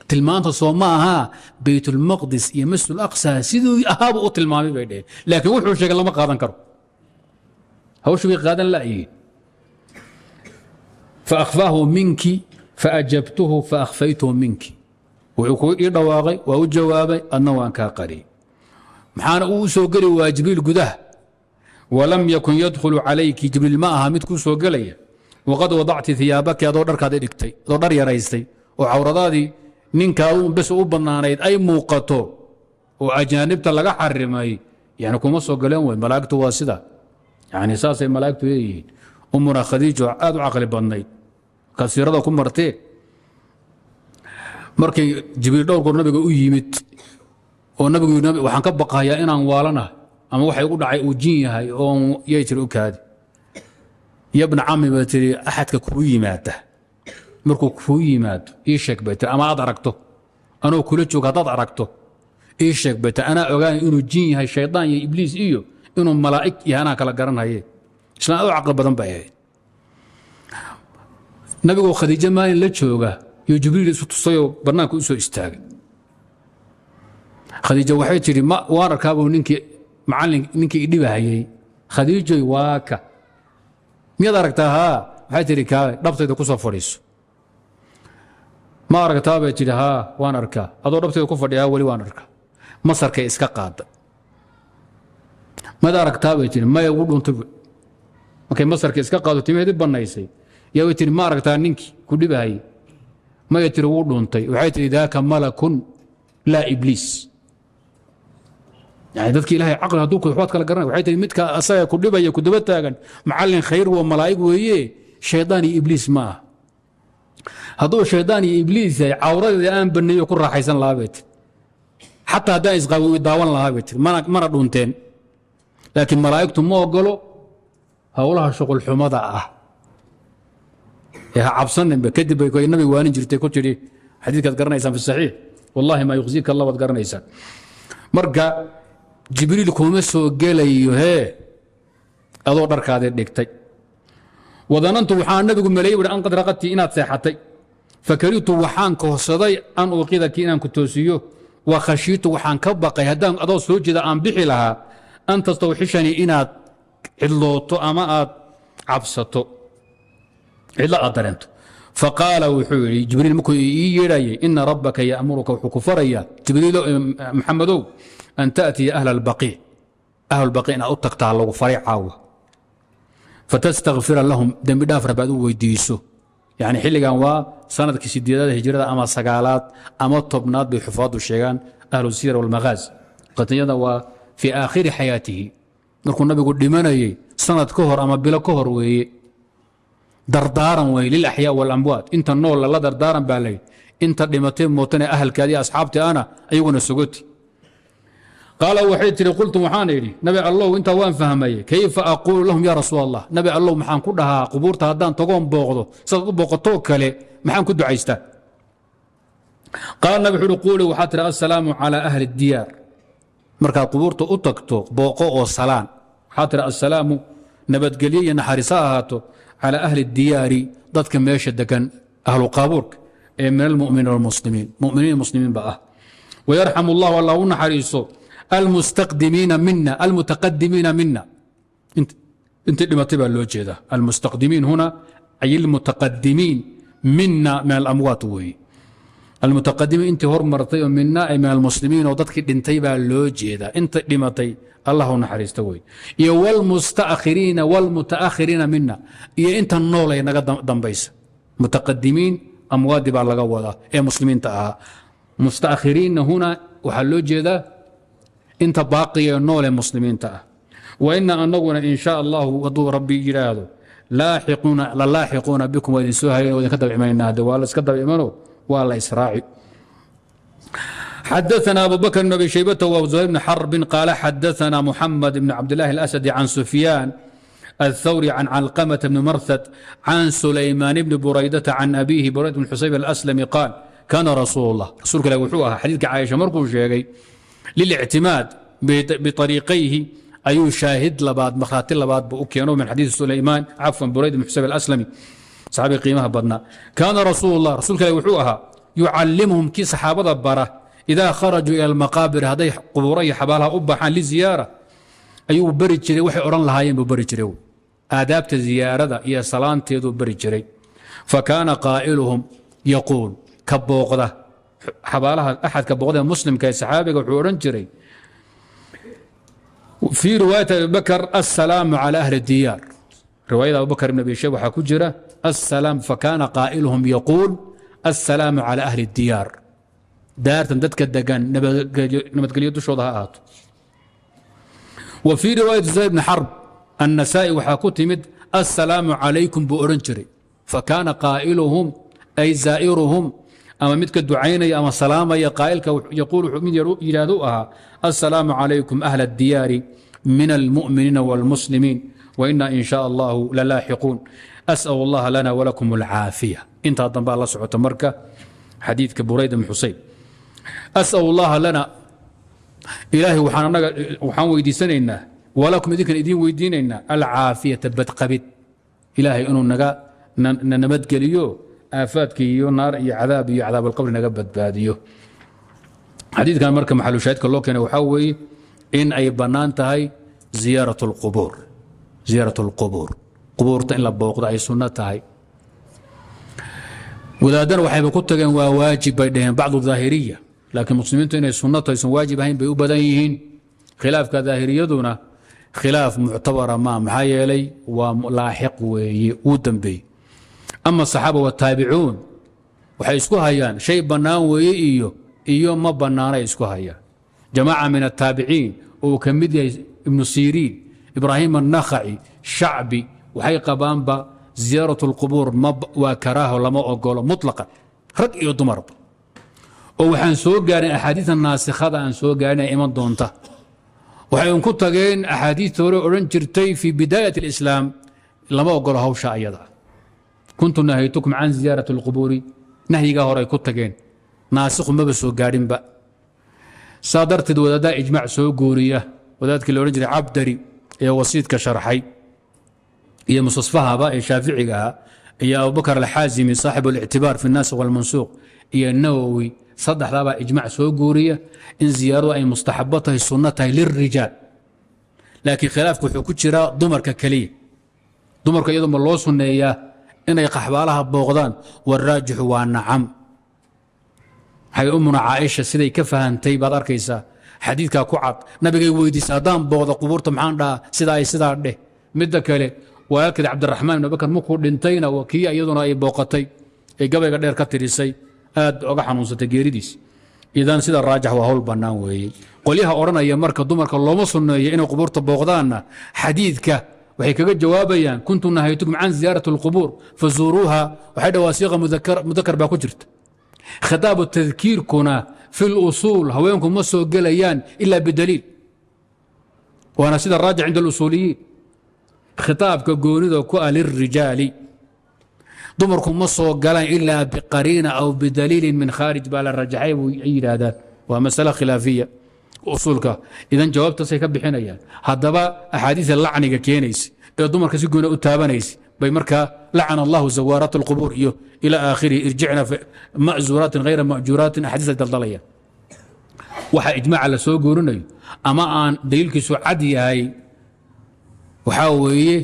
tilmaanta soo ma ahaa baytulmaqdis iyo masjid alaqsa siduu ahaaba u tilmaamay bay dhaheen laakiin wuxuu sheegay lama qaadan karo hawshu bay qaadan la'yihiin faakfaahu minki faajabtuhu faakfaytuhu minki wuxuu kuu ii dhawaaqay waa u jawaabay adna waan kaa qariyey maxaana uu u geli waa gudaha walam yakun yadkhulu calayki jibriil ma aha mid kuu soo gelaya waqad wadacti iyaabaki adoo dharkaada dhigtay adoo dhar yaraystay oo cawradaadii ninkaa bes u bannaanayd ay muuqato oo ajaanibta laga xarimay yani kuma soo galeen wey malaagtu waa sida yani saasay malaagtu leeyihiin umuna khadiijo aad u caqli badnayd kasiirada ku martee markay jibriil dhowrkoo nabiga u yimid oo nabiguwaxaan ka baqayaa inaan waalanaha ama waxa igu dhacay uu jin yahay oo yay tiri okaadi iyo bna cami bay tiri axadka kuu yimaada markuu kuu yimaado ii sheeg bay tiri ama aad aragto anoo kula jooga haddaad aragto ii sheeg bay tiri anaa ogaanay inuu jin yahay shaydaan iyo ibliis iyo inuu malaa'ig iyo anaa kala garanhaye islaan adoo caqli badan bay ahayd nabigoo khadiijo maalin la jooga yo jibriil isu tusayoo bannaanka u soo istaagay khadiijo waxay tidhi ma waan arkaabuu ninkii macallin ninkii idhibahayey khadiijoy waaka miyaad aragtaa haa waxay tihi kaabe dhabtayda ku soo fadhiiso ma aragtaa bay tidhi haa waan arkaa adoo dhabtayda ku fadhiyaa weli waan arkaa masarkay iska qaadda mad aragtaa bay tihi maya ugu dhunta markay masarka iska qaado timaheedi bannaysay yaa way tihi ma aragtaa ninkii ku dhibahayey maya tihi wuu dhuntay waxay tihi daaka malakun laa ibliis yani dadki ilahay caqli adduunka waxbaad kala garanay waxay tihi midka asaga ku dhibaya ku daba taagan macallin khayr waa malaa'ig weeye shaydaan iyo ibliis ma ah hadduu shaydaan iyo ibliis yahay cawradeeda aan baneeyo ku raaxaysan lahaa bay tiri xataa haddaan isdaawan lahaa bay tiri mana dhunteen laakiin malaa'igtu ma ogolo howlaha shuqulxumada ah ha cabsaninba kadib bay nabi waanin jirtay ku tidhi xadiidkaad garanaysaan fi saxiix wallaahi maa yuqsiika allah baad garanaysaan marka jibriil kuma soo gelayo hee adoo dharkaadi dhigtay wadanantu waxaa nabigu maleey uhi an raqadtii inaad seexatay fakarihtu waxaan kohsaday an uuqidaki inaan ku toosiyo wa khashiitu waxaan ka baqay haddaan adoo soo jeeda aan bixi lahaa an tastawxishanii inaad cidlooto ama aad cabsato cidlo aad dareento faqaala wuxuu yidhi jibriil markuu ii yeedhayay ina rabbaka yamuruka wuxuu ku farayaa jibriilo maxamadow an tأtiya ahl اlbaqiic ahl baqiic inaad u tagtaa lagu faray caawa fatastakfira lahum dembi dhaaf rabaad u weydiiso yani xilligan waa sanadkii sideedaad hijrada ama sagaalaad ama tobnaad bay xufaadu sheegaan ahlu siyar wاlmaghaaz qatiyada waa fii aakhiri xayaatihi markuu nabigu dhimanayey sanad ka hor ama bilo ka hor weeye dardaaran wey lilaxyaa walamwaat inta nool lala dardaaran baa layd inta dhimatay mootane ahalkaadi asxaabti ana ayaguna sogoti qaala waxay tihi qultu waxaan idhi nabi allow intaa waan fahmaye kayfa aquulu lahum yaa rasuul allah nabi allow maxaan ku dhahaa qubuurta haddaan tagoon booqdo sidaad u booqatoo kale maxaan ku ducaystaa qaala nabi wuxuu uhi quuli waxaa tihi assalaamu calaa ahli diyaar markaad qubuurta u tagto booqo oo salaan waxaa tihi assalaamu nabadgelyo iyo naxariisa ahaato calaa ahli diyaari dadka meesha degan ahlu qaabuurka ee min almuminiin walmuslimiin muminiin muslimiin ba ah wayarxamu allah alla u naxariiso almustadimiina mina almutaqadimiina mina intii dhimatay baa loo jeedaa almustadimiin huna ay almutaqadimiin mina min alamwaat weeye almutaqadimiin intii hormartay oo mina ay min almuslimiin oo dadkii dhintay baa loo jeedaa inta dhimatay allah u naxariista wey iyo wlmustakiriina wlmutaakhiriina mina iyo inta noolay naga dambaysa mutaqadimiin amwaadi baa laga wadaa ee muslimiinta ahaa mustakhiriinna huna waxaa inta baaqiya noole muslimiinta ah wa inna annaguna in shaa allahu hadduu rabbi yidhaahdo la laaxiquuna bikum waa idinsoo hay wadinka daba imanaynaa de waa la iska daba imano waa la israaci xadaثna abu bakr بن abi shaybta وزhayr بn xarbi qaala xadaثna muxamed بn cabdالlahi الأsdi can sufyaan الthawri can calqamةa bni marhad can sulaymaan bni buraydaةa can abihi burayd bn xusayb الأslami qaal kana rasuul الlah rasuulka ilah wuxuu ahaa xadiidka caaisha markuu sheegay lilictimaad biطariiqayhi ayuu shaahid labaad marhaati labaadba u keeno min xadiii sulaymaan cafwan burayd muxsab aslami saxaabi qiimaha badnaa kaana rasuul lah rasuulka ilahi wuxuu ahaa yucallimuhum kii saxaabada bara idaa kharajuu ila almaqaabir hadday qubuura iyo xabaalaha u baxaan liziyaara ayuu beri jiray waxay odhan lahaayeen buu beri jiray aadaabta ziyaarada iyo salaanteeduu beri jiray fa kaana qaa'iluhum yaquul ka booqda xabaalaha axadka boqodee muslimka ee saxaabiga wuxuu odhan jiray fii riwaayati abibakr assalaamu calى ahli diyaar riwaayada abubakr ibn abi waxaa ku jira assalaam fakaana qaa'iluhum yaquul assalaamu calى ahli diyaar daartan dadka degan nabadgelyo dushooda ha ahaato wa fii riwaayati zayd bni xarb annasaa'i waxaa ku timid assalaamu calaykum buu odhan jiray fakaana qaa'iluhum ay zaa'iruhum ama midka ducaynaya ama salaamaya qaa'ilka yaquul wuxuu mid yidhaahdo u ahaa assalaamu calaykum ahla addiyaari min almu'miniina wاlmuslimiin waina in shaa allahu la as'al allaha lana walakum alcaafiya intaa dambaa la socota marka xadiidka burayd bn xuseyn as'al allaha lana ilaahay waxaan anaga waxaan weydiisanaynaa walakum idinkan idiin weydiinaynaa alcaafiyata badqabid ilaahay inuu naga nabadgeliyo aafaadkii iyo naar iyo cadaab iyo cadaabalqabri naga badbaadiyo xadiidkan marka maxalushaahidka loo keenay waxaa weeye in ay bannaan tahay ziyaarat اlqubuur ziyaarat اlqubuur qubuurta in la booqdo ay sunno tahay wadaadana waxayba ku tageen waa waajib bay dhaheen bacdu daahiriya laakiin muslimiintu inay sunno tahay sun waajib ahayn bay u badan yihiin khilaafka daahiriyaduna khilaaf muctabara ma maxaa yeelay waa laaxiq weeye uu dambeeye ama asaxaaba wataabicuun waxay isku hayaan shay bannaan weeye iyo iyo ma bannaanay isku hayaan jamaaca min ataabiciin oo uu ka mid yahay ibnu siriin ibraahim annakhaci shacbi waxay qabaanba ziyaarat اlqubuur waa karaaho lama ogolo muطlaqan rag iyo dumarba oo waxaan soo gaarin axaadiida naasikhada aan soo gaarinay iman doonta waxay un ku tageen axaadiid hore odhan jirtay fii bidaayat اlislaam lama ogolo hawsha ayada kuntu nahaytukum can ziyaarati اlqubuuri nahyigaa horeay ku tageen naasikhu maba soo gaadhinba saa darteed wadaaddaa ijmaac soo gooriya wadaadkii la odhan jiray cabdari ee wasiidka sharxay iyo mustasfahaba ee shaaficiga ahaa iyo abubakar alxaazimi saaxibu اlictibaar fi اnaasikh wاlmansuuq iyo nawowi saddexdaabaa ijmac soo gooriya in ziyaaradu ay mustaxabo tahay sunno tahay lilrijaal laakiin khilaafku wuxuu ku jiraa dumarka keliya dumarka iyaduma loo sunneeyaa inay qaxbaalaha booqdaan waraajixu waa nacam waxay ummuna caaisha siday ka fahantay baad arkaysaa xadiidkaa ku cad nabigay weydiisay haddaan booqda qubuurta maxaan dhahaa sidaa sidaa dheh midda kale walaalkeed cabdiraxmaan ibn bakar markuu dhintayna waa kii iyaduna ay booqatay ee gabayga dheer ka tirisay aad oga xanuunsatay geeridiis idan sida raajix waa hawl bannaan weeye qolyaha odhanaya marka dumarka looma sunneeyo inay qubuurta booqdaanna xadiidka waxay kaga jawaabayaan kuntu nahaytukum can ziyaaraة اlqubuur fazuuruuha waxay dhawaa siiqa mudakar baa ku jirta khitaabu tadkiirkuna fi اlusuul haweenku ma soo gelayaan ila bidaliil waana sida raajix cinda اlusuuliyiin khitaabka goonida ku ah lilrijaali dumarku ma soo galaan ilaa biqariina aw bidaliilin min khaarij baa la rajaxay ay yidhaahdaan waa masale khilaafiya usuulka idan jawaabtaasay ka bixinayaan haddaba axaadiia lacniga keenaysa ee dumarka si goona u taabanaysa bay markaa lacana allahu zawaaraat اlqubuur iyo ilى aakhirihi irjicna macuuraatin hayra majuuraatin axaadiisay daldalayaan waxaa ijmaaca la soo guurinayo ama aan daliilkiisu cad yahay waxaa weeye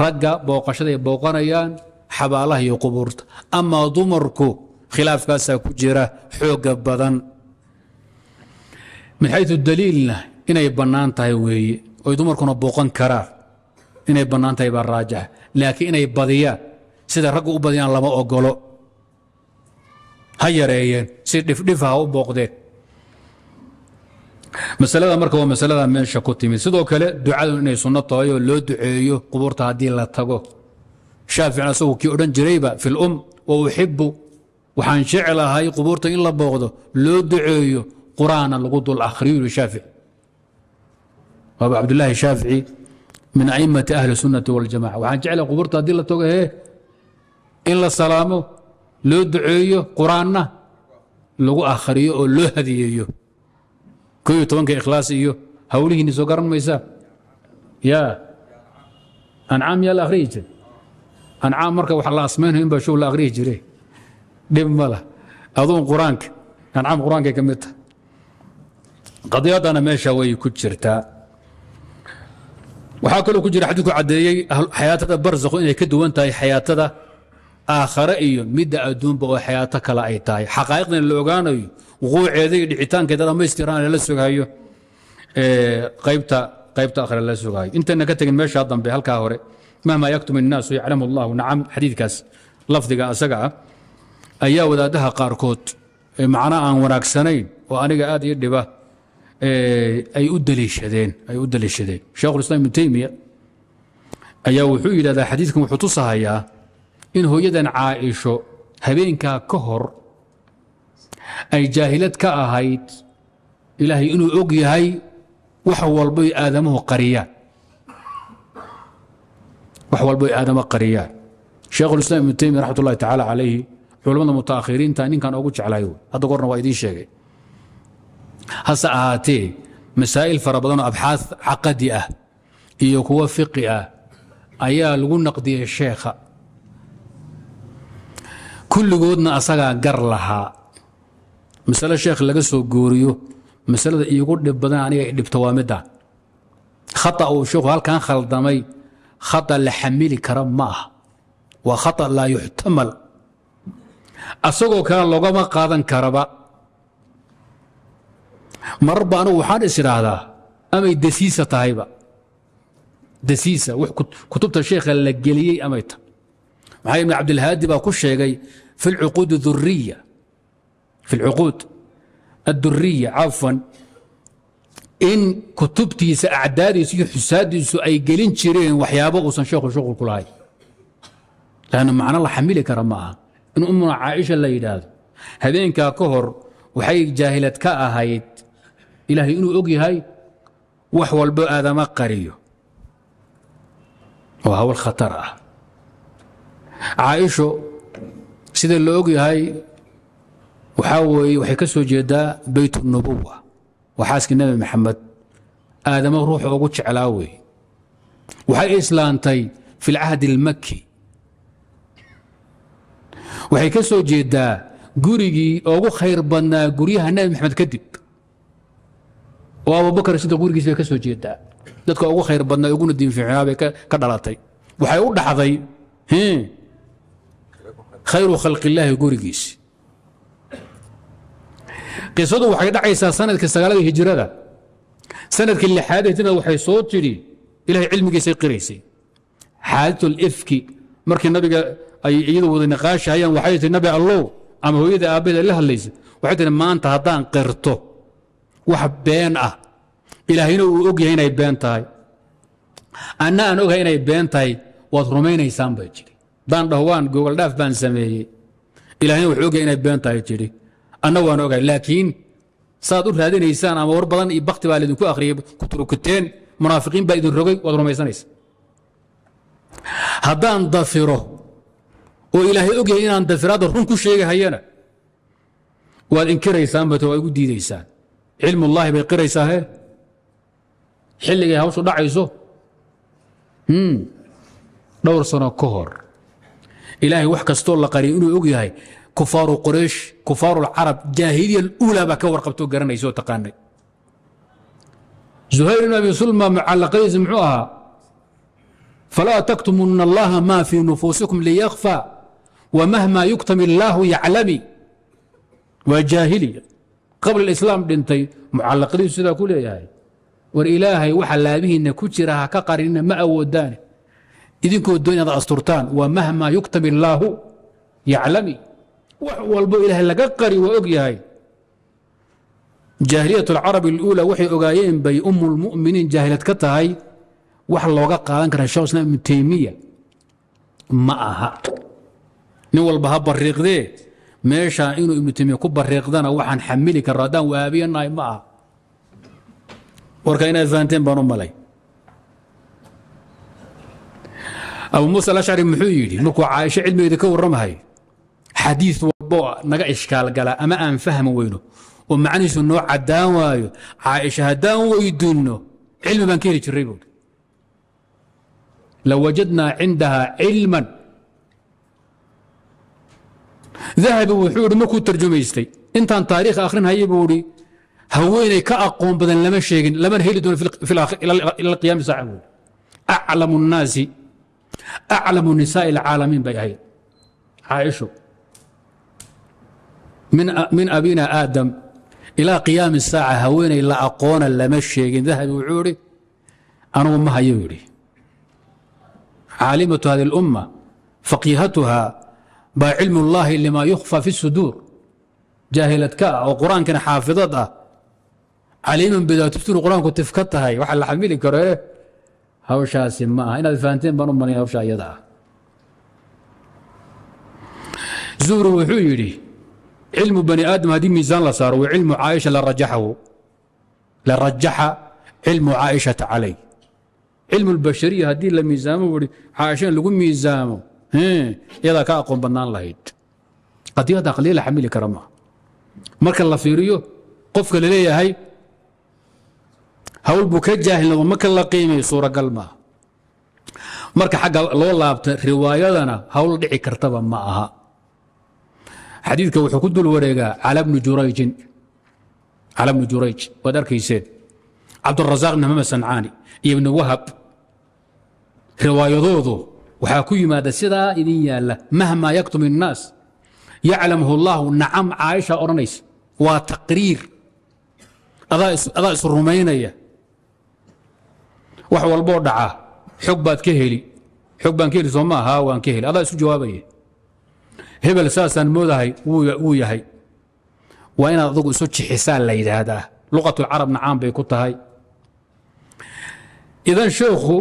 ragga booqashaday booqanayaan xabaalaha iyo qubuurta ama dumarku khilaafkaasaa ku jira xooga badan min xayu daliilna inay banaan tahay weeye oy dumarkuna booqan karaan inay bannaan tahay baa raajaxa laakiin inay badiyaan sida raggu u badiyaan lama ogolo ha yareeyeen si dhifdhifa u booqdeen masalada marka waa masalada meesha ku timid sidoo kale ducadu inay sunno tahay oo loo duceeyo qubuurta haddii la tago shaaficin asagu kii odhan jirayba filum wa uxibu waxaan jeclahay qubuurta in la booqdo loo duceeyo quraana lagu dul akhriyo shaafici waaba cabdulaahi shaafici min a'immati ahli sunnati waljamaca waxaan jeclaa qubuurta haddii la tago hee in la salaamo loo duceeyo quraanna lagu akhriyo oo loo hadiyeeyo ko iyo tobanka ikhlaas iyo hawlihiinni soo garan maysaa yaa ancaam yaa la akhriyi jire ancaam marka wax la asmaynayo in baa la akhriyi jire dhib ma lah aduun qur ancaam qur ka mid tahay adiyadana meesha way ku jirtaa waxaa kaloo ku jira xadiidku caddeeyey xayaatada barzakhu inay ka duwan tahay xayaatada aakhare iyo midda adduunba oo xayaato kale ay tahay xaqaa'iqdan la ogaanayo wuquuceeda iyo dhicitaankeeda dhammaystiran la soghayo qaybta qaybta akhre la soghayo intayna ka tegin meeshaa dambe halkaa hore mahmaa yaktum innaasu yaclamu allahu nacam xadiidkaas lafdiga asaga ah ayaa wadaadaha qaarkood macna aan wanaagsanayn oo aniga aad ii dhiba Eh, ay u daliishadeen sheekhulislam ibnu teymiya ayaa wuxuu yidhahdaa xadiidkan wuxuu tusahayaa in hooyadan caaisho habeenkaa ka hor ay jaahilad ka ahayd ilaahay inuu og yahay wax walboy aadamuhu qariyaan wax walboy aadamo qariyaan sheekhulislam ibnu teymiya raxmat tacaala calayhi culamada mutaakhiriinta ninkan ogu jeclaayo hadda goorna waa idiin sheegay hase ahaatee masaa'il fara badanoo abxaad caqadi ah iyo kuwo fiqi ah ayaa lagu naqdiyay sheekha kulligoodna asagaa gar lahaa masale sheekh laga soo gooriyo masalada iigu dhib badan aniga ay dhibto waa midda khata uu sheekhu halkan khaldamay khata la xamili kara ma ah waa khata laa yuxtamal asagoo kale logama qaadan karaba mararba anugu waxaan is idhaahdaa amay dasiisa tahayba dasiisa w kutubta sheekha la geliyey amay ta maxaa ibn cabdilhaadi baa ku sheegay fi اlcuquud duriya fi اlcuquud adduriya cafwan in kutubtiisa acdaadiisu iyo xusaadiisu ay gelin jireen waxyaabo uusan sheekhu shuqul ku lahay lanna macno la xamili kara ma aha in umuna caaisha la yidhaahdo habeenkaa ka hor waxay jaahilad ka ahayd ilaahay inuu og yahay wax walbo aadama qariyo oo hawl khatar ah caaisho sida la og yahay waxaa weeye waxay ka soo jeedaa baytunubuwa waa xaaskii nebi maxamed aadama ruuxa ugu jeclaa wey waxay islaantay fi lcahdi اlmaki waxay ka soo jeedaa gurigii ugu khayr badnaa guryaha nebi maxamed kadib oo abubakar sida gurigiisbay ka soo jeedaa dadka ugu khayr badnaa uguna diinfiicnaa bay ka dhalatay waxay u dhaxday khayru khalqillaahi gurigiisi qisadu waxay dhacaysaa sanadkii sagaalada hijirada sanadkii lixaada hijirada waxay soo tidhi ilahay cilmigiisay qiraysay xaaditul ifki markii nabiga ay iyadu wada niqaashahayaan waxay tihi nabi allow ama hooyada aabbaheed ay la hadlaysa waxay tihi maanta haddaan qirto wax been ah ilaahayna uu og yahay inay been tahay anna aan oghay inay been tahay waad rumaynaysaan baa jiri baan dhahwaan gogoldhaaf baan sameeyey ilahayna wuxuu ogyahay inay been tahay jiri anna waan ogahay laakiin saad u raadinaysaan ama war badan iyo bakti baa laydinku akhriyay kuturkuteen munaafiqiin baa idin rogay waad rumaysanaysa haddaan dafiro oo ilaahay og yahay inaan dafiraadda run ku sheegahayana waad inkiraysaan bat waa igu diidaysaan cilmullaahi bay qiraysaahe xilligay hawshu dhacayso hmm. dhowr sano ka hor ilaahay wax kastoo la qariyay inuu og yahay kufaaru quraysh kufaaru lcarab jaahiliya uulaa baa ka warqabtoo garanaysaoo taqaanay zuhayr ibn abi sulma mucallaqadiisa muxuu ahaa falaa taktumuna allaha maa fii nufuusikum liyakfa wamahma yuktam illaahu yaclami waa qabl islaam dhintay mucalaqadiisu sidaa ku leeyahay war ilaahay waxa laabihiinna ku jira ha ka qarinina ma awoodaane idinkoo doon inaad asturtaan waa mahmaa yuktami illaahu yaclami wax walbo ilaahay laga qari waa og yahay jaahiliyat alcarab اluulaa waxay ogaayeen bay umm lmuminiin jaahilad ka tahay wax looga qaadan kara shekh islaam ibnu teymiya ma aha nin walba ha bariiqdee meeshaa inuu ibnu temiya ku bariiqdana waxaan xamili karo haddaan wahaabiyanahay ma aha warka inaad fahanteen baan u malay abu muusa alashcari muxuu yidhi markuu caaisho cilmigeeda ka warramahay xadiid walbo naga ishkaal gala ama aan fahmi weyno oo macnihiisu noo caddaan waayo caaisha haddaan weydinno cilmi baan ka heli jirray buuri lawajadnaa cindaha cilman dahabi wuxuu idhi markuu tarjumaystay intaan taariikh akhrinhaya buu idhi haweenay ka aqoon badan lama sheegin lamana heli doono ila qiyami saaca buu aclamu nnaasi aclamu nisaa'i alcaalamiin bay ahayd caaisho min abina aadam ilaa qiyaami saaca haweenay la aqoona lama sheegin dahabi wuxuu idhi anugu ma hayo yidhi caalimatu hadi اlumma faqiihatuha baa cilmu اllaahi limaa yukhfa fi suduur jaahilad-ka ah oo qur-aankana xaafidad ah caliiman bidaa qur-aanku tif ka tahay waxa la xamili karee eh? hawshaasi ma aha inaad fahanteen baan u malayn hawsha iyada ah zuhri wuxuu yidhi cilmu bani aadam haddii miisaan la saaro wa cilmu caaisha larajaxahu la rajaxa cilmu caaishata calay cilmu اlbashariya haddii la miisaamo wuri caaishan lagu miisaamo iyadaa ka aqoon badnaan lahayd adiyada qaliila xamili kara ma marka la fiiriyo qofka laleeyahay hawl buu ka jaahilnado marka la qiimay suuragal maaha marka xagga loo laabta riwaayadana hawl dhici kartaba ma aha xadiidka wuxuu ku dul wareegaa cala bni jurayjin cala bni jurayj waad arkayseen cabdurasaaq ibn maxamed sancaani iyo ibni wahab riwaayadoodu waxaa ku yimaada sidaa idin yaalla mahma yaktum الnaas yaclamhu اllahu nacam caaisha odhanaysa waa taqriir adaa is rumaynaya wax walboo dhaca xog baad ka heli xog baan ka heli soo maaha waan ka heli adaa isu jawaabaya hebel saasaan moodahay wuu yahay waa inaad adugu isu jixisaa la yidhaahdaa luqatulcarabna caan bay ku tahay idan sheekhu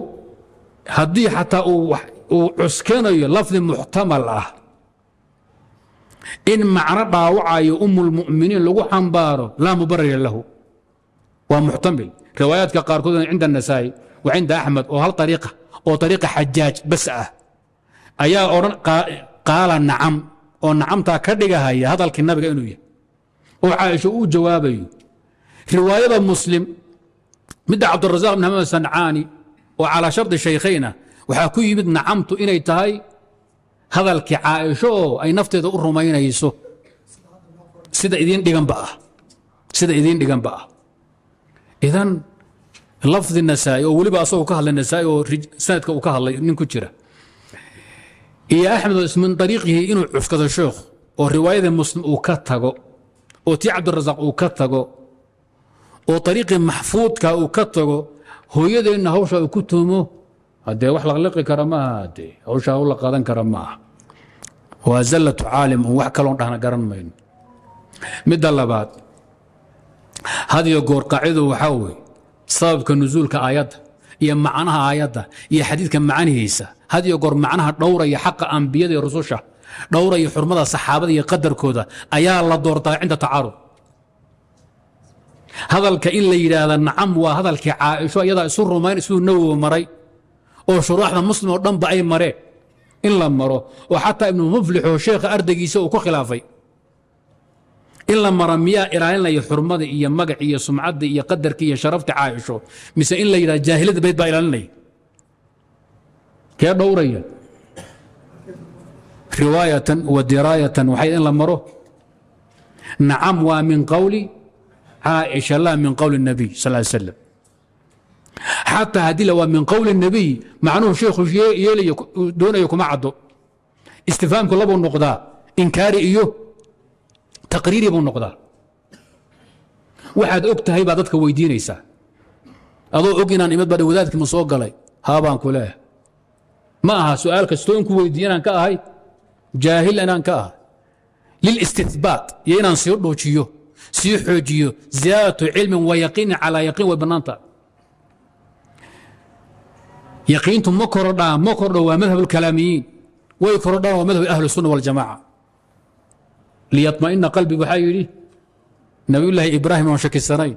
haddii xataa uu uu cuskanayo lafdi muxtamal ah in macno dhaawacayo umulmuminiin lagu xambaaro laa mubarira lahu waa muxtamil riwaayaadka qaarkood cinda anasaa'i wa cinda axmed oo hal ariiqa oo ariiqa xajaaj bas ah ayaa odhan qaala nacam oo nacamtaa ka dhigahaya hadalkii nabiga inuu yahay oo caaisho uu jawaabayo riwaayada muslim midda cabdirasaaq bn hamaad sancaani oo calaa shardi shaykhayn ah waxaa ku yimid nacamtu inay tahay hadalkii caaisho oo ay nafteeda u rumaynayso sida idiin dhiganba ah sida idiin dhiganba ah idan lafdi nasaa oo weliba asagoo ka hadlay nasaa oo sanadka uu ka hadlay nin ku jira iyo axmed min ariiqihi inuu cuskado sheekhu oo riwaayadii muslim uu ka tago oo tii cabdirasaaq uu ka tago oo ariiqii maxfuudka uu ka tago hooyadeenna hawsha uu ku tuumo haddee wax laqliqi kara maaha de hawshaa la qadan kara maaha waa zallatu caalim un wax kaloon dhahna garan mayno midda labaad had iyo goor weye sababka nusuulka aayadda iyo macnaha aayadda iyo xadiidka macnihiisa had iyo goor macnaha dhowraya xaqa ambiyada iyo rususha dhowraya xurmada saxaabada iyo qadarkooda ayaa la doortaa cinda tacaarud hadalka in la yidhaahda nacam waa hadalkii caaisho iyadaa isu rumayn isuu nawow maray oo shuruuxda muslim oo dhanba ay mareen in la maro oo xataa ibnu muflixoo sheekha ardaygiisa uu ku khilaafay in la mara miyaa ilaalinaya xurmada iyo magac iyo sumcadda iyo qadarka iyo sharafta caaisho mise in la yidhaha jaahilada bayd baa ilaalinaya kee dhowraya riwaayatan wa diraayatan waxay in la maro nacam waa min qowli caaisha laa min qowli الnabiy sal l slam xataa haddii waa min qowl الnabiy macnuhu sheekhu yeelay doonayo kuma caddo istifhaamku labuu noqdaa inkaari iyo taqriiri buu noqdaa waxaad og tahay baa dadka weydiinaysaa adoo og inaan imid baa wadaadkiima soo galay haabaan ku leeha ma aha su'aal kastoo inku weydiiya inaan ka ahay jaahil inaan ka ahay lilistihbaat iyo inaan sii dhoojiyo sii xoojiyo ziyaadatu cilmin wa yaqiinin calaa yaqiin way bannaanta yaqiintu ma korodhaa ma kordho waa madhab اlkalaamiyiin way korodhaan waa madhab ahlu الsunna wاljamaca liyaطmaئina qalbi waxaa yidhi nabiy ibraahim oon shakisanayn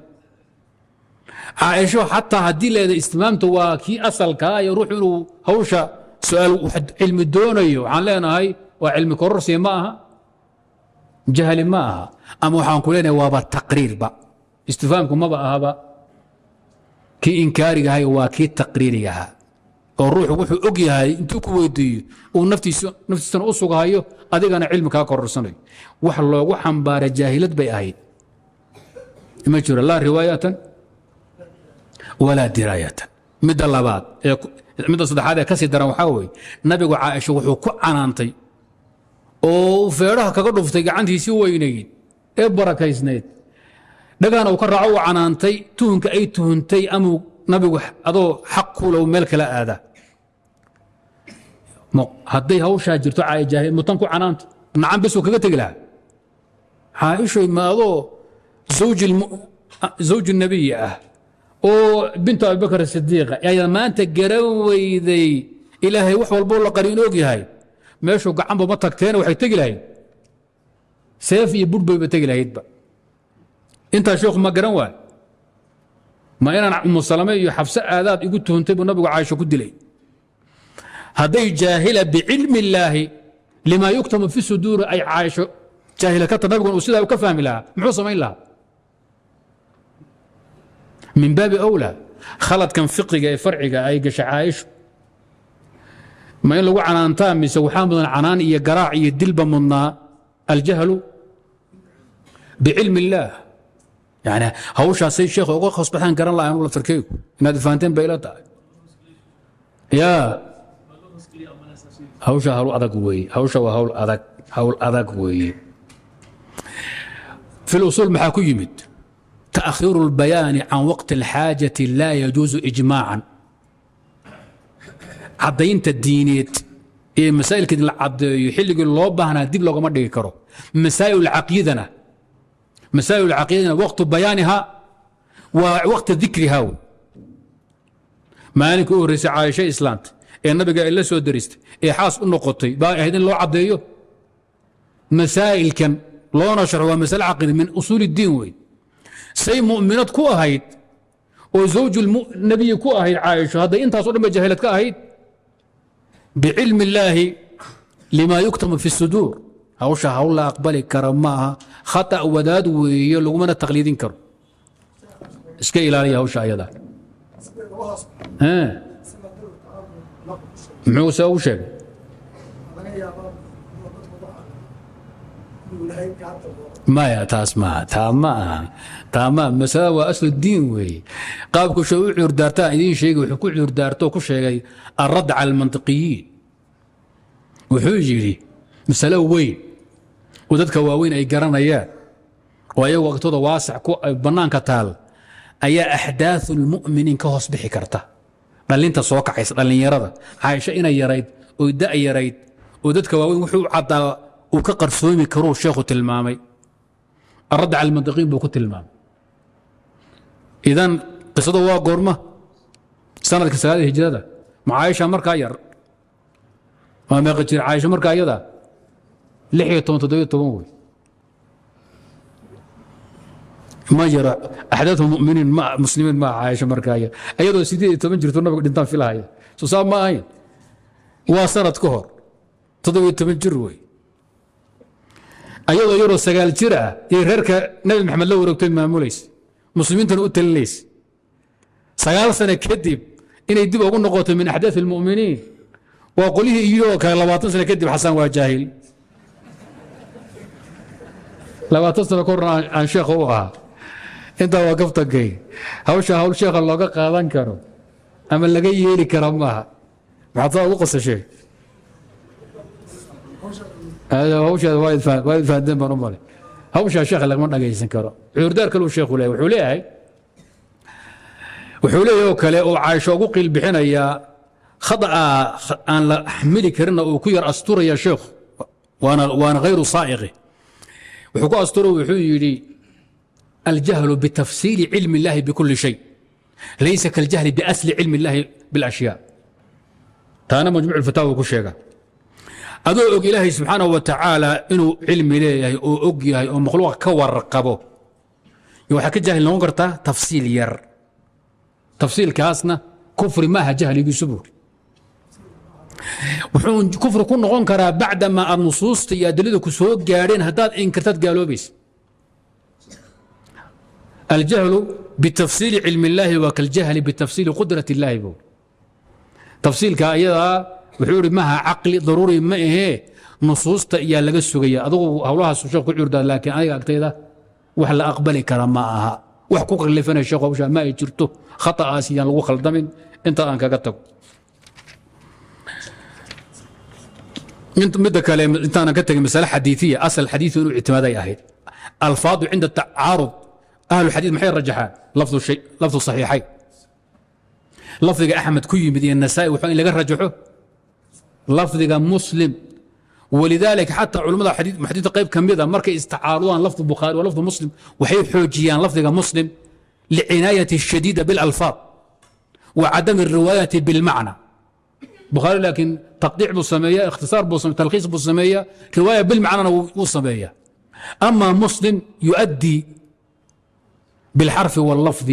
caaisho xataa haddii leeda istimaamta waa kii asalkaa ah iyo ruuxu inuu hawsha suaal cilmi doonayo waxaan leenahay waa cilmi kororsiya ma aha jahli ma aha ama waxaan ku leenahay waaba taqriirba istifaamku maba ahaba kii inkaarigahay waa kii taqriirigahaa oo ruuxu wuxuu og yahay intuu ku weydiiyo uu naftiisana u sugahayo adigana cilmi kaa kororsanayo wax loogu xambaara jaahilad bay ahayd ma jiro laa riwaayatan walaa diraayatan midda labaad midda saddexaad ee ka daran waxaa weeye nabigu caaisha wuxuu ku canaantay oo feedhaha kaga dhuftay gacantiisii weynayd ee barakaysnayd dhagaana uu ka raaco uu canaantay tuhunka ay tuhuntay amuu nabigu adoo xaq kuulow meel kala aadaa hadday hawshaa jirto mutan ku canaanta nacan besoo kaga lahaa caaishoy maadoo zawji ah oo bintu abibakr sidiiqa ayaa garan weyday ilaahay wax walboo la qarin og ma tagteena waxay tegi lahayd seef iyo budhbayba tegi lahaydba intaa sheekhu ma garan waay ma inaan umusalame aadaad igu tuhuntay nabigu caaisho ku dilay hadday jaahila bicilmi اllaahi lima yuktamu fi suduuri ay caasho jaahila ka ta nabigun uu sidaa ka fahmi lahaa muxuu samayn lahaa min baabi أwlى khaladkan fiqiga ee farciga ay gasha caaisho ma in lagu canaantaa mise waxaa mudan canaan iyo garaac iyo dilba mudnaa aljahlu bicilm اllaah yani hawshaasay sheekh uga khasbaxaan garan laha anula farkeygu inaad fahanteen bay ila tahay ya hawsha hawl adag weye hawsha waa hawl adag hawl adag weeye fi lusuul maxaa ku yimid taakhiiru اlbayaani can waqti اlxaajati laa yajuusu ijmaacan caddaynta diineed ee masaa'ilkii la caddeeyo xilligii loo baahnaa dib loogama dhigi karo masaa'il caqiidana masaa'il caqiidana waqtu bayaanihaa waa waqti dikrihaa maalinkii u horreysay caaisho islaamta ee nabiga ay la soo daristay ee xaas u noqotay baa ahayd in loo caddeeyo masaa'ilkan loona sharo waa masale caqidi min usuul اddiin wey say mu'minad ku ahayd oo zawjulnabiyi ku ahayd caaisho hadday intaaso dhan ba jaahilad ka ahayd bicilmi اllaahi limaa yuktamu fi الsuduur hawsha hawl la aqbali kara ma aha khata' wadaad weeye lagumana takliidin karo iska ilaaliya hawsha ayadaa muxuu se u sheegay maya taas maaha taa ma aha taa maaha masalada waa aslu diin weeye qaabku shay u cuurdaartaan idiin sheegay wuxuu ku cuurdaarto ku sheegay arad cala almantiqiyiin wuxuu yidhi masalo weyn oo dadka waaweyn ay garanayaan oo ayagu waqtooda waasac bannaanka taal ayaa axdaathu lmu'miniin ka hoos bixi karta dhallinta soo kacaysa dhallinyarada caaisho inay yarayd oy da' yarayd oo dadka waaweyn wuxuu caddaa uu ka qarsoomi karuu sheekhu tilmaamay aradd cala almuntaqiin buu ku tilmaamay idan qisadu waa goorma sanadka sagaada hijrada ma caaisha markaa yar waa meeqa jir caaisha markaa iyada lix iyo toban toddobiyo toban wey ma jira axdaadu muminiin muslimiin ma aha caaisha markaaya ayadoo siddeed iyo toban jirto nabigu dhintaan filahaya soo saa ma ahayn waa sanad ka hor toddobiyo toban jir wey ayadoo yaroo sagaal jir ah yay reerka nabi maxamed la wareegtay maamulaysa muslimiintana u talinaysa sagaal sane kadib inay dib ugu noqoto min axdaai almu'miniin waa qolihii iyoo kale labaatan sane kadib xasaan waa jaahil labaatan sano ka horna aan sheekha u ahaa intaa waa kaftankay hawsha hawl sheekha looga qaadan karo ama laga yeeli kara maaha maxaad saad u qasashee hawshaad waa baan u male hawshaa sheekha lagama dhagaysan karo cuurdaar kaluu sheekhu leeyahay wuxuu leeyahay wuxuu leeyahay oo kale uu caaisho ugu qiil bixinayaa khada'a aan la xmili karinna uu ku yar asturaya sheekhu waana hayru saa'iqi wuxuu ku astura wuxuu yidhi الjahل بتfsيir cilم الlahi bkuli شhay laysa kaاljahل بأsl cilm الlahi bاlأشhyاء taana majmuc اfataawa ku sheega adoo og ilaahay subxaanaه wa tacaalى inuu cilmi leeyahay oo og yahay oo makhluuqa ka warqabo waxaa ka jaahil noqon kartaa tafsiil yar tafsiilkaasna kufri maaha jahligiisu bur wuxuu kufri ku noqon karaa bacdama aad nusuusta iyo adilada ku soo gaadheen haddaad inkirtaad gaaloobaysa aljahlu bitafsiili cilmi اllaahi waa kaljahli bitafsiili qudrat اllaahi bu tafsiilka ayadaa wuxuu ihi maha caqli daruuri ma ahee nusuusta ayaa laga sugaya adugu hawlahaas sheekh ku cuurdaa laakiin adiga agtayda wax la aqbali kara ma aha wax ku khalifanaya sheekh hawshaa ma ay jirto khata'aas yaan lagu khaldamin intaa aan kaga tago midda kale intaanan ka tegin masale xadiiiya asal xadiiu inuu ictimaaday ahayd alfaadu cinda tacaarud ahluxadii maxay rajaxaa lafdu saxiixayn lafdiga axmed ku yimid iyo nasaai waa in laga rajaxo lafdiga muslim walidaalika xataa culammada muxadiinta qayb ka mida ah, markay isticaarudaan lafdu bukhaari wa lafdu muslim waxay xoojiyaan lafdiga muslim lcinaayati shadiida bilalfaad wa cadami ariwaayati bilmacna bukhaari laakiin taqdiic buu sameeya ikhtisaar buu sameeya talkhiis buu sameeya riwaaya bilmacnana wuu sameeya ama muslim yuaddii بالxarف والlفظ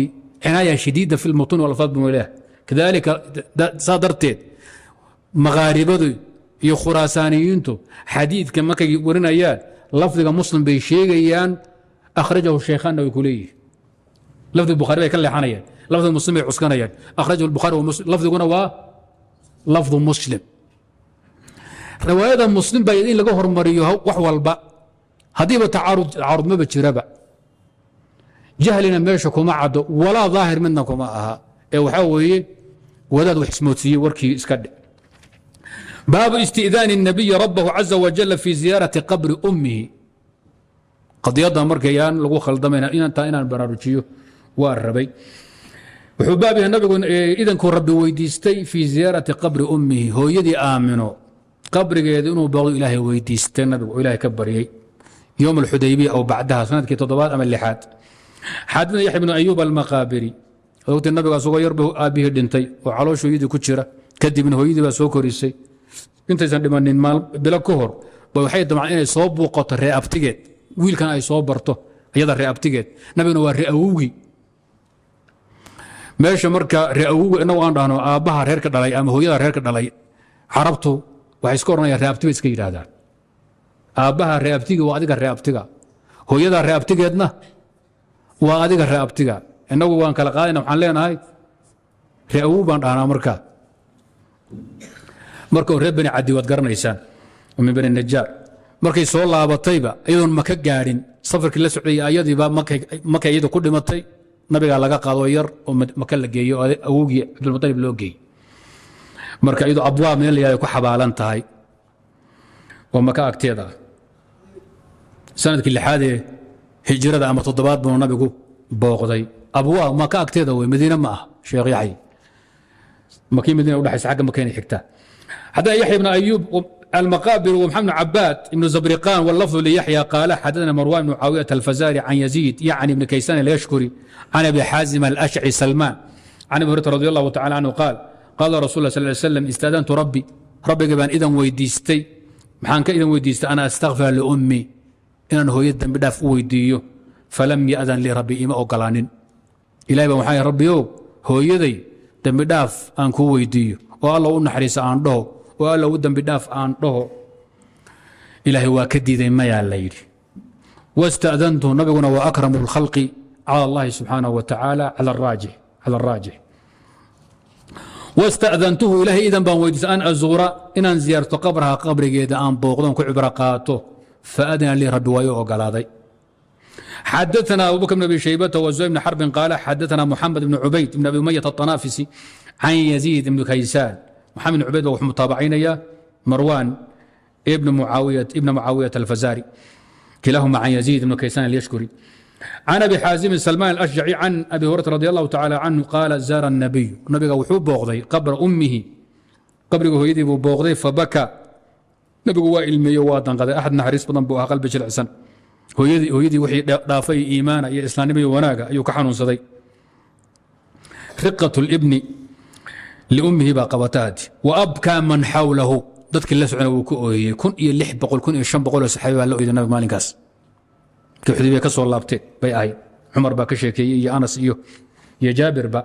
cinaayة شhadيida في الmuتun واlفاad bmlah kadalika saa darteed makhaaribadu iyo khuraasaaniyiintu xadiidka markay warinayaan lafdiga muslim bay sheegayaan akhrajahu shaykhaanna way ku leeyihin lafdiga bukhari bay ka leexanayaan lafdiga muslim bay cuskanayaan akhrajahu الbukhari lafdiguna waa lafdu muslim riwaayada muslim baa in laga hormariyo wax walba haddiiba tacaarud maba jiraba jahlina meesha kuma caddo walaa daahir midna kuma aha ee waxaa weeye wadaad wax ismoodsiiye warkii iska dhe baabu istidaani الnabiyi rabbahu caza wajal fii ziyaarati qabri ummihi qadiyadda marka lagu khaldamayn inantaa inaan baraarujiyo waa rabay wuxuu baab ah nabigu idankuu rabbi weydiistay fii ziyaarati qabri ummihi hooyadii aamino qabrigeeda inuu baqdo ilaahay weydiistay nabigu ilahay ka baryey yowm alxudaybiya aw bacdaha sanadkii toddobaad ama lixaad xadina yaxya bn ayuub almaqaabiri odogtii nabiga asagoo yarbu aabbihii dhintay oo calooshuu hooyadii ku jira kadibna hooyadii baa soo korisay intaysan dhimanin bilo ka hor ba waxay damcaan inay soo buuqato reeabtigeed wiilkan ay soo barto iyada reeabtigeed nabiguna waa reawowgi meesha marka reawowgi inagu aan dhahno aabbaha reer dhalay ama hooyada reer dhalay carabtu waxay iska odhanayaan reeabti bay iska yidhaahdaan aabbaha reeabtigi waa adiga reeabtiga hooyada reeabtigeedna waa adiga ree abtiga inagu waan kala qaadayna waxaan leenahay ree awow baan dhahnaa markaa markao reer bani cadi waad garanaysaan oo min bani najaar markay soo laabatayba iyadoon maka gaadhin safarkii la socday ayadiiba maka iyada ku dhimatay nabigaa laga qaado yar oo maka la geeyo oo awowgii loo geey marka iyadoo abwaab meel layahay ku xabaalan tahay oo maka agteeda ah sanadkii lixaadee hijrada ama toddobaad buuna nabigu booqday abwaa maka agteeda wey madiine ma ah sheekh yaxya makii madiina udhexaysa agga makeena xigta xadana yaxya bn ayuub المقابر ومحمد عباد بن زبرقان واللفظ ليحيى قال حدثنا مروان بن معاوية الفزاري عن يزيد يعني ابن كيسان اليشكري عن أبي حازم الأشعي سلمان عن أبي هريرة رضي الله تعالى عنه قال قال رسول الله صلى الله عليه وسلم استأذنت ربي ربي بان إذا ويديستي محان إذا ويديستي أنا أستغفر لأمي inaan hooyo dambi dhaaf u weydiiyo falam yadan lii rabbi ima ogolaanin ilahay baan waxaa rabbiow hooyaday dembidhaaf aan kuu weydiiyo oo alla u naxariisa aan dhaho oo alla u dembidhaaf aan dhaho ilaahay waa ka diiday mayaa la yidhi wasta'dantu nabiguna waa akramu اlkhalqi cala allahi subxaanaه wa tacaala cala araajix wasta'dantuhu ilaahay idan baan weydiistay an azuura inaan ziyaarto qabraha qabrigeeda aan booqdoon ku cibro qaato faadina lii rabbi waa ii ogolaaday xadaana abubakr bn abi shaybata wazuhay bn xarbin qaala xadaana muxamed bn cubayd bn abi umayat aطanaafisi can yaziid ibni kaysaan moxamed bn cubayd ba wuxuu mutaabacaynayaa marwan ibna mucaawiyat alfazaari kilahuma can yaziid ibn kaysaan alyashkuri can abi xaazimi salmaan alashjaci can abi hurata radi allahu tacala canhu qaala zaara الnabiyu nabiga wuxuu booqday qabra ummihi qabriga hooyadii buu booqday fabaka nabigu waa ilmeeye waa danqaday axad naxariis badan buu ahaa qalbi jilicsan hooyadii wixii dhaafay iimaana iyo islaamnimo iyo wanaaga ayuu ka xanuunsaday riqat libni liummihi baa qabataadi wa abkaa man xawlahu dadkii la socona wuu ka ooyeyey kun iyo lix boqol kun iyo shan boqoloo saxaabi baa la oyday nabiga maalinkaas markii ka soo laabteen bay ahayd cumar baa ka sheekeeyey iyo anas iyo iyo jaabirba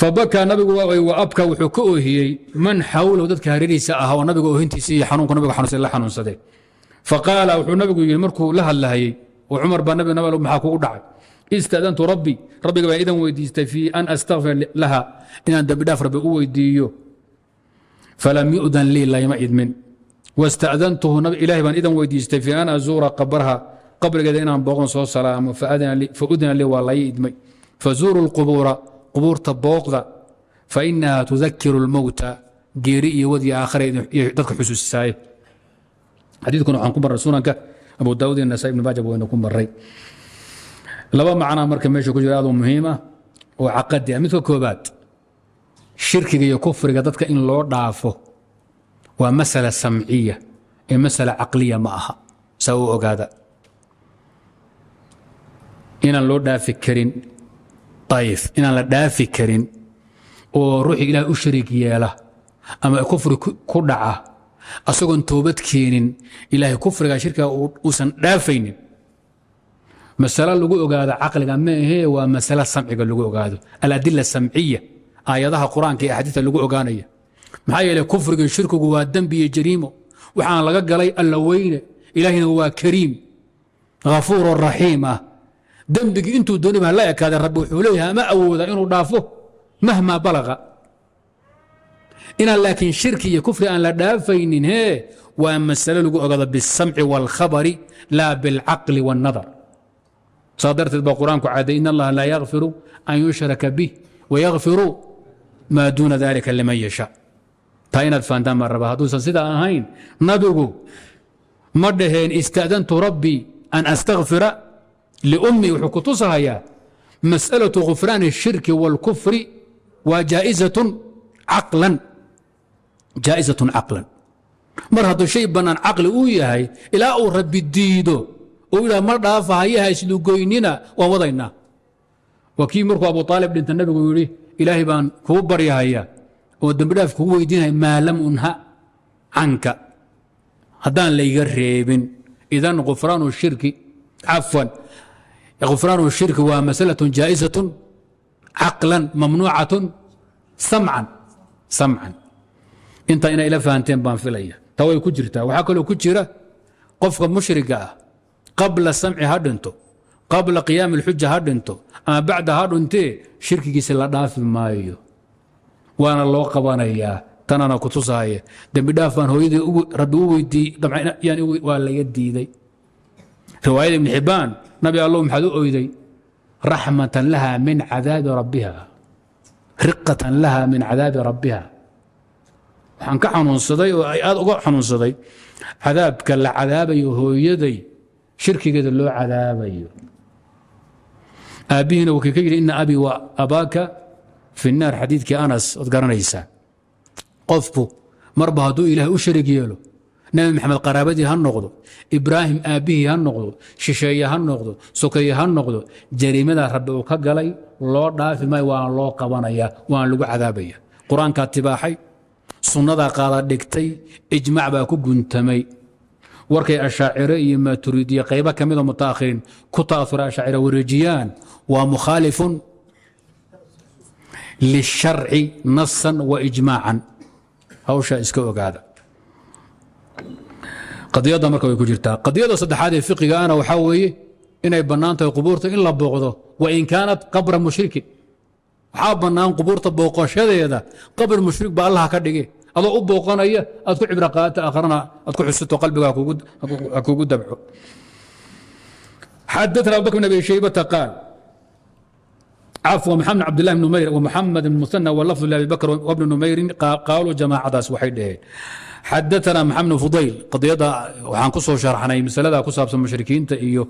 fabakaa nabigu waaway abka wuxuu ka oohiyey man xawlahu dadka hareerihiisa ahaa oo nabiga oohintiisa iyo xanuunka nabiga xanuunsan la xanuunsaday faqaala wuxuu nabigu yidhi markuu la hadlahayey oo cumar baa nabi nabal maxaa kugu dhacay istaadantu rabbi rabbiga baan idan weydiistay fii an astakfir laha inaan dembidhaaf rabbi u weydiiyo falam yu'dan lii layma idmin wasta'dantuhu ilaahay baan idan weydiistay fii an azuura qabraha qabrigeeda inaan booqon soo salaamo faudina lii waa lay idmay fazuuru lqubuura qubuurta booqda fa inaha tudakiru اlmowta geeri iyo wadi aakhare iyo dadka xusuusisaaye xadiidkuna waxaan ku marray sunanka abu daawud iyo nasaa ibn maaja waynu ku marray laba macnaa marka meesha ku jira aad u muhiima oo caqadi ah midka koobaad shirkiga iyo kufriga dadka in loo dhaafo waa masala samciya ee masala caqliya ma aha saa u ogaada inaan loo dhaafi karin dayif inaan la dhaafi karin oo ruuxii ilaah u shariig yeela ama kufri ku dhaca asagoon toobad keenin ilaahay kufriga shirkiga uusan dhaafaynin masalo lagu ogaado caqliga ma ahee waa masalo samciga lagu ogaado aladila samciya aayadaha qur-aanka iyo axaadiista lagu ogaanaya maxaa yeele kufriga shirkigu waa dembi iyo jariimo waxaan laga galay alla weyne ilaahina waa kariim hafuuro raxiim ah dembigii intuu dooni baa la ekaadeen rabbi wuxuu leeyahay ama awoodaa inuu dhaafo mahmaa balaqa inaan laakiin shirki iyo kufri aan la dhaafaynin hee waa masale lagu ogaado biاsamci wاlkhabari laa biاlcaqli wاnnadar saa darteed baa qur-aanku caday in allaha laa yakfiru an yushraka bih wayakfiru maa duuna dalika liman yasha taa inaad faantaan baan rabaa hadduusan sidaa ahayn nabigu ma dhaheen istaadantu rabbii an astakfira liummi wuxuu ku tusahayaa masأalaةu khufraani الshirki wاlkufri waa jaaizatun caqlan mar hadduu shay bannaan caqli uu yahay ilaa uu rabbi diido uu yidhaha ma dhaafa islugoynina waan wadaynaa waa kii markuu abu aalib dhinta nabigu yidhi ilaahay baan kuu baryahaya oo dembidhaaf kugu weydiinaya maa lam unha canka haddaan layga reebin idan khufraanu shirki cafwan غفrاan الشhirki waa maسلة jaaئiزaة caqلa mamnuucaة samcan samcan intaa inay ila fahanteen baan filaya taa way ku jirtaa waxaa kaloo ku jira qofka mushriga ah qabla samci ha dhinto qabla qiyaami اlxuja ha dhinto ama bacda ha dhintee shirkigiisa la dhaafi maayo waana loo qabanayaa tanaana ku tusaaye dembi dhaaf baan hooyadii rabbi u weydiiyey waa laga diiday riwaayada ibn xibbaan nabi allow maxaad u oyday raxmatan laha min cadaabi rabbiha riqatan lahaa min cadaabi rabbiha waxaan ka xanuunsaday oo aada uga xanuunsaday cadaabka la cadaabayo hooyaday shirkigeeda loo cadaabayo aabbihiina wuu ka yidhi ina abi wa abaaka fi xadiidkii anas ood garanaysaa qofku marba hadduu ilaah u sharig yeelo nabi maxamed qaraabadii ha noqdo ibraahim aabbihii ha noqdo shisheeye ha noqdo sokeeye ha noqdo jariimadaa rabbi uu ka galay loo dhaafi maayo waana loo qabanaya waana lagu cadaabaya qur-aankaa tibaaxay sunnadaa qaada dhigtay ijmaac baa ku guntamay warkay ashaacire iyo maaturiidiye qaybo ka mida ah mutaakhiriin ku taasura ashaacire wareejiyaan waa mukhaalifun lisharci nasan wa ijmaacan hawshaa iska ogaada adiyada marka way ku jirtaa adiyada saddexaad ee fiqigaana waxaa weeye inay bannaan tahay qubuurta in la booqdo wain kaanat qabra mushrikin waxaa bannaan qubuurta booqashadeeda qabr mushrik ba allah ka dhige adoo u booqanaya aad ku cibro qaata akhrana aad ku xusuto qalbiga ha kugu dabco xadana abubakr bn abi shaybata qaal cafwa bn numayr wa bn musanna wa lafdu bakr wabni numayrin qaaluu jamaacadaas waxay dhaheen xadaana maxamed bn fudayl qadiyadda waxaan ku sharxnay masalada ku saabsan mushrikiinta iyo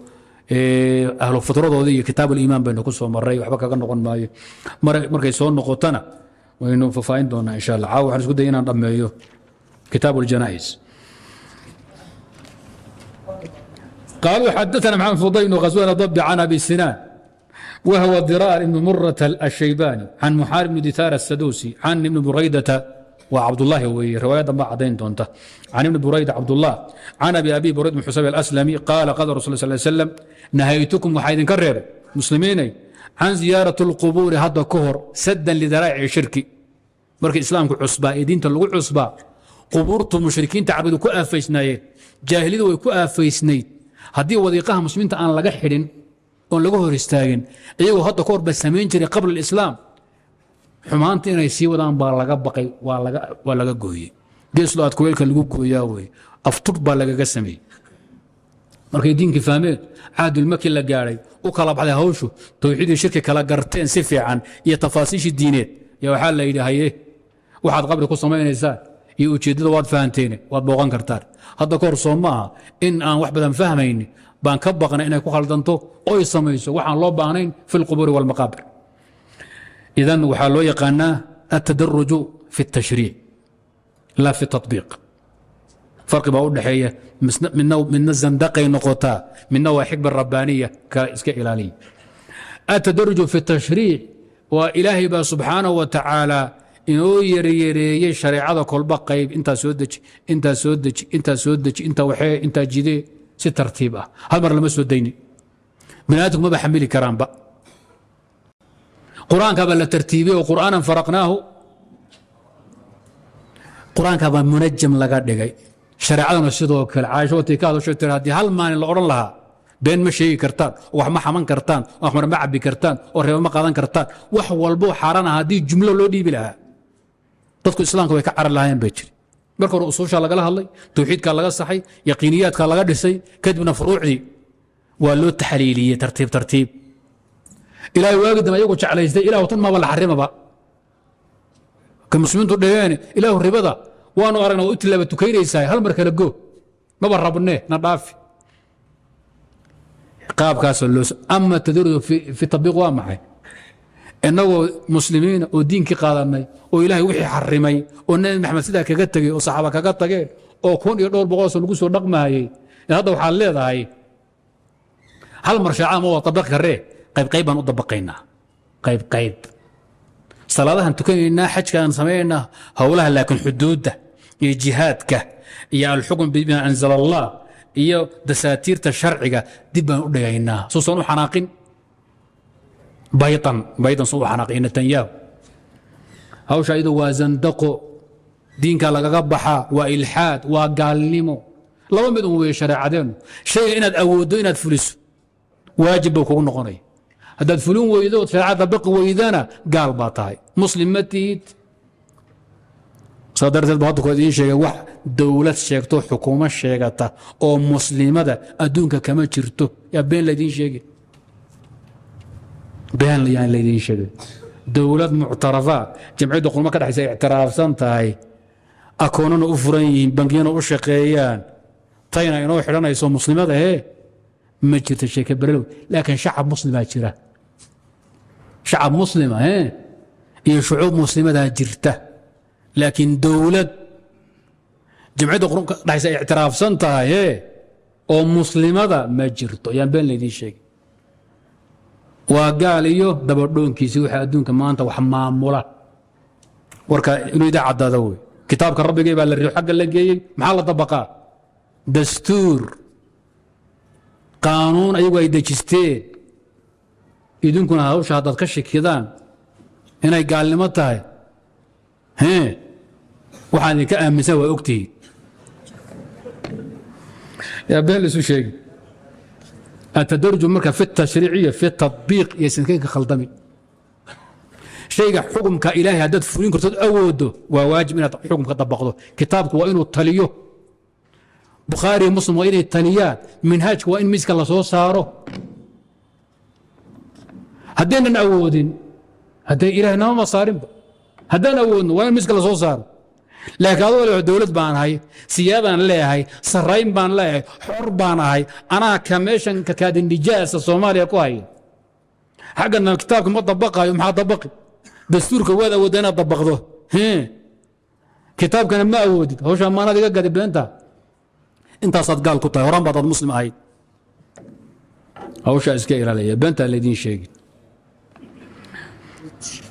ahlu fitradoodii iyo kitaab aliimaan baynu ku soo waxba kaga noqon maayo markay soo noqotana waynu fafaahin doonaa insha allah caawa waxaan isku dayay inaan dhammeeyo kitaab aljanaa'is بن مرة الشيباني waa cabdulaahi weeye riwaayadda baa caddayn doonta can ibni burayd cabdullah can abi abi burayd bn alaslami qaala qaala rasul sal slam nahaytukum waxaa idinka reebay muslimiinay can ziyaarati alqubuuri hadda ka hor saddan lidaraa'ici shirki markii islaamku cusbaa ee diinta lagu cusbaa qubuurtu mushrikiinta cabudu ku aafaysnaayeen jaahiliyadu way ku aafaysnayd haddii wadiiqaha muslimiinta aan laga xidhin oon laga hor istaagin iyagoo hadda ka hor ba samayn jiray qabla alislaam xumaanta inay sii wadaan baa laga baay waa laga gooye geeslaad kuleylka lagu gooyaa wey aftug baa lagaga sameeyey markay diinka fahmeen caadulmaki la gaadhay u kala baxday hawshu towxiidii shirki kala garteen si fiican iyo tafaasiishii diineed y waxaa la yidhi waxaad qabri ku samaynaysaan iyo ujeeddada waad fahanteene waad booqan kartaan hadda kahor soo maaha in aan wax badan fahmayni baan ka baqnay inay ku khaldanto oy samayso waxaan loo baahnayn fi lquburi waalmaqaabir idan waxaa loo yaqaanaa altadaruju fi اtashriic la fi taطbiiq farqi baa u dhexeeya midna zandaqay noqotaa midna waa xikma rabbaaniya kale iska ilaaliya atadaruju fi اtashriic waa ilaahay baa subxaanah wa tacaala inoo yaryareeyey shareecada kolba qayb intaa soo deji intaa soo deji intaa soo deji intaa waxee intaa jidee si tartiib ah hal mar lama soo dayni bani aadamku maba xamili karaanba qur-aankabaa la tartiibiyey oo qur'aanan faraqnaahu qur-aankaabaa munajam laga dhigay shareecadana sidoo kale caaisho wtii ka hadasho tiri haddii hal maalin la odhan lahaa been ma sheegi kartaan oo wax ma xaman kartaan oo axmar ma cabbi kartaan oo reeba ma qaadan kartaan wax walboo xaaraan ah haddii jumlo loo dhiibi lahaa dadku islaamka way ka carar lahaayeen baa jiri marka hore usuushaa lagala hadlay tawxiidkaa laga saxay yaqiiniyaadkaa laga dhisay kadibna furuucdii waa loo taxliiliyey tartiib tartiib ilaahay waagi dambe ayagu jeclaystay ilahu tan maaba la xarimaba ka muslimiintu dhaheen ilaahu ribada waanu aragna u tilaaba tukaynaysaa hal mar kale go maba rabne na dhaafi qaabkaasoo loos ama tadurdu fi tabiiq waa maxay innagoo muslimiina oo diinkii qaadanay oo ilaahay wixii xarimay oo nebi maxamed sidaa kaga tegey oo saxaaba kaga tageen oo kun iyo dhowr boqolsoo lagu soo dhaqmahayey hadda waxaad leedahay hal mar shaacama waa tabiiq karee qaybqayb baan u dabaqaynaa qaybqayb salaadahaan tukanaynaa xajkaan samaynaynaa howlaha laakiin xuduudda iyo jihaadka iyo alxukm bima anzala allah iyo dasaatiirta sharciga dib baan u dhigaynaa suusan u xanaaqin baydan baydan suu u xanaaqin netanyahu hawsha iyadu waa zandaqo diinka lagaga baxaa waa ilxaad waa gaalnimo laba mid un weeye shareecadeennu shayga inaad awooddo inaad fuliso waajib buu kugu noqonaya haddaad fulin weydo ood shareecad dabaqi weydana gaal baa tahay muslim ma tihid saa darteed ba hadda idiin sheegay wax dowlad sheegto xukuumad sheegata oo muslimada adduunka kama jirto yaa been laydiin sheege been yaan laydiin sheegay dowlad muctarafa jamciyadda qulmo ka dhexaysa ictiraafsan tahay akoonana u furan yihiin bankiyana u shaqeeyaan tayna inoo xidhanayso muslimada he ma jirta sheeke baralow laakiin shacab muslimaa jira shacab muslima iyo shucuub muslimadaa jirta laakiin dowlad jamciyadda qurunka dhexaysa ay ictiraafsan tahay e oo muslimada ma jirto yaan been laydii sheegay waa gaal iyo dabadhoonkiisi waxa adduunka maanta wax maamula warka inuu idaa caddaada wey kitaabka rabbigay baa la agga la geeyey maxaa la dabaqaa dastuur qaanuun ayagu ay dejisteen idinkuna hawsha haddaad ka shikidaan inay gaalnimo tahay waxaad idinka aaminsan waa ogtihiin yaa been isu sheegi atadarju marka fi tashriiciya fi tabiiq iyosinkaynka khaldami shayga xukumka ilaahay haddaad fulin kartood awooddo waa waajib inaad xukumka dabaqdo kitaabku waa inuu taliyo bukhaariya muslim waa inay taliyaan minhaajku waa in miiska lasoo saaro haddaynan awoodin hadday ilaah nama masaarinba haddaan awoodno waa in miska la soo saaro laakiin adoo le dowlad baan ahay siyaadaan leeahay sarrayn baan leeahay xor baan ahay anaa ka meeshan soomaaliya ku haya xaggana kitaabka ma dabaqaayo maxaa dabaqi dastuurka waad awoodda inaad dabaqdo kitaabkana ma awoodid hawshaa maanaad iga gadi beenta intaasaad gaal ku tahay horaan baad aad muslim ahayd hawshaa iska ilaaliya beentaa laydiin sheegi laakiin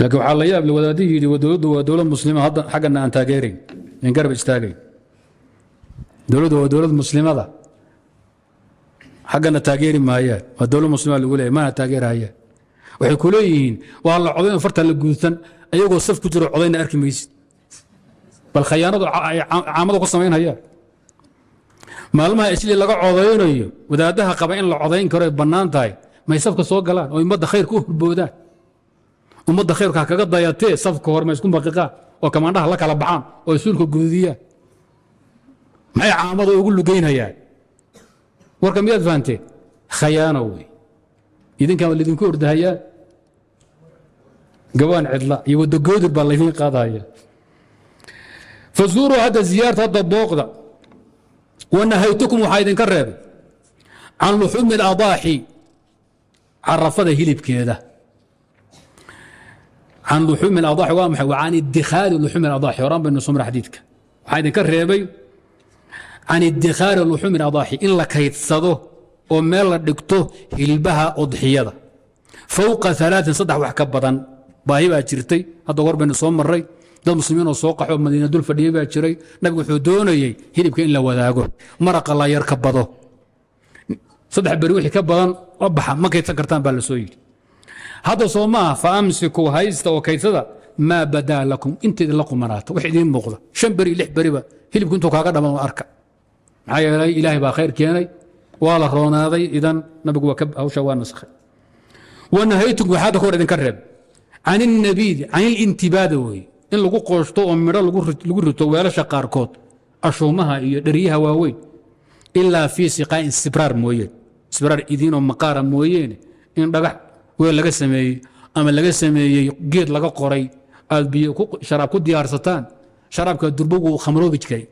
waxaa la yaable wadaadihii yidhi dowladdu waa dowlad muslima hadda xaggana aan taageerayn in garab istaagayn dowladdu waa dowlad muslimada xaggana taageeri maayaan waa dowlad muslima lagu leeyay maana taageerayaan waxay ku leeyihiin waa la codayn oo farta la guutan ayagoo saf ku jiro codayna arki maysid bal khayaanadu ay caamadu ku samaynayaan maalmaha islii laga codaynayo wadaadaha qaba in la codayn karo ay bannaan tahay may safka soo galaan oo ummadda khayrka u horboodaan ummadda khayrka ha kaga dayatee safka hore ma isku maqiqaan oo kamaandhaha la kala baxaan oo isuulka gududiyaan maxay caamada ugu lugaynayaan warka miyaad fahanteen khayaano wey idinkaan laydinku ordahayaa gawaan cidla iyo wadogoodir baa laydin qaadaya fasuuruu hadda ziyaarta hadda booqda wa nahaytukum waxaa idinka reebay can luxuumi اladaaxi carafada hilibkeeda an luxuumi اadaxi waa maxay can idikhaali luxuumi اadaxi horaan baynu soo xadiidka waxaa idinka reebay can idikhaali luxuumi اadaxi in la kaydsado oo meel la dhigto hilbaha udxiyada fowqa alaain saddex wax ka badan baahi baa jirtay hadda hor baynu soo maray dad muslimiinoo soo qaxo madiina dul fadhiyey baa jiray nabigu wuxuu doonayey hilibka in la wadaago maraqa la yar ka bado saddex beri wixii ka badan la baxa ma kaydsan kartaan baa la soo yidhi hadda soo fa amsikuu haysta oo kaydsada maa badaa lakum inta idinla qumanaata wax idiin muuqda shan beri lix beriba hilibku intuu kaaga dhammaan arka maxaa yeelay ilaahay baa khayr keenay waa la roonaaday idan nabigu waa hawsha waa naskhay wanahaytunku waxaadda kahor idinka reeb can ilnabiidi can ilintibaada weeye in lagu qooshto oo midho lagu rito weelasha qaarkood ashuumaha iyo dheriyaha waaweyn ilaa fii siqaa'in sibraar mooyeen sbiraar idiinoo maqaara mooyeene in dhagax weel laga sameeyey ama laga sameeyey geed laga qoray aad biyo sharaab ku diyaarsataan sharaabka durbogu khamroobijkay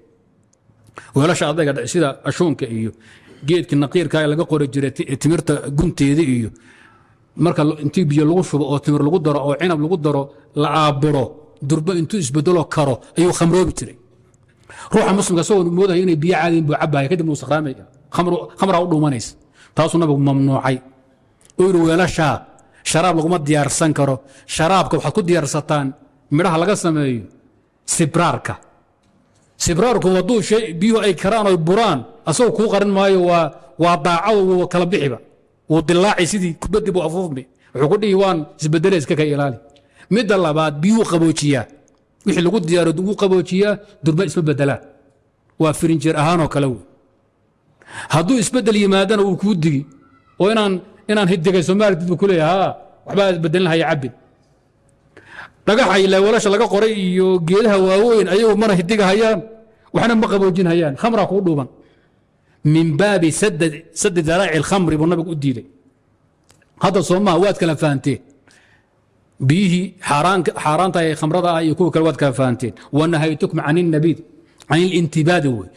weelasha adaga sida ashuunka iyo geedkii naqiirka laga qori jiray timirta gunteeda iyo marka intii biyo lagu shubo oo timir lagu daro oo cinab lagu daro la aaburo durbo intuu isbedelo karo ayuu khamroobi jiray ruuxa muslimka asagoo moodayo inay biyo caadiin buu cabahaya kadibna uu sakraamaya khamraa u dhuumanaysa taasuu nabigu mamnuucay uu yidhi weelashaa sharaab laguma diyaarsan karo sharaabka waxaad ku diyaarsataan midhaha laga sameeyo sibraarka sibraarku hadduu biyuhu ay karaan oy buraan asagoo kuu qarin maayo waa daaca kala bixiba wuu dilaacay sidii kubaddi buu afuufmi wuxuu ku dhihi waan isbedele iska ka ilaali midda labaad biyuhu qaboojiyaa wixii lagu diyaaro wuu qaboojiyaa durma isma bedelaa waa firinjeer ahaanoo kale wey hadduu isbedel yimaadana uu kuu digi oo inaan hidigay somaaldidbu ku leeya waxbaa isbedelinahaya cabin dhagaxa ila walasha laga qoray iyo geedaha waaweyn ayagu mana hidigahayaan waxna ma qaboojinhayaan khamraa kuu dhuuban min baabi sadi daraaci اlkhamri buu nabigu u diiday hadda soomaha waad kala fahanteen biyihii xaaraanta ee khamrada ah iyo kuwa kale waad kala fahanteen wanahaytukum can الnabiid can اlintibaadi wey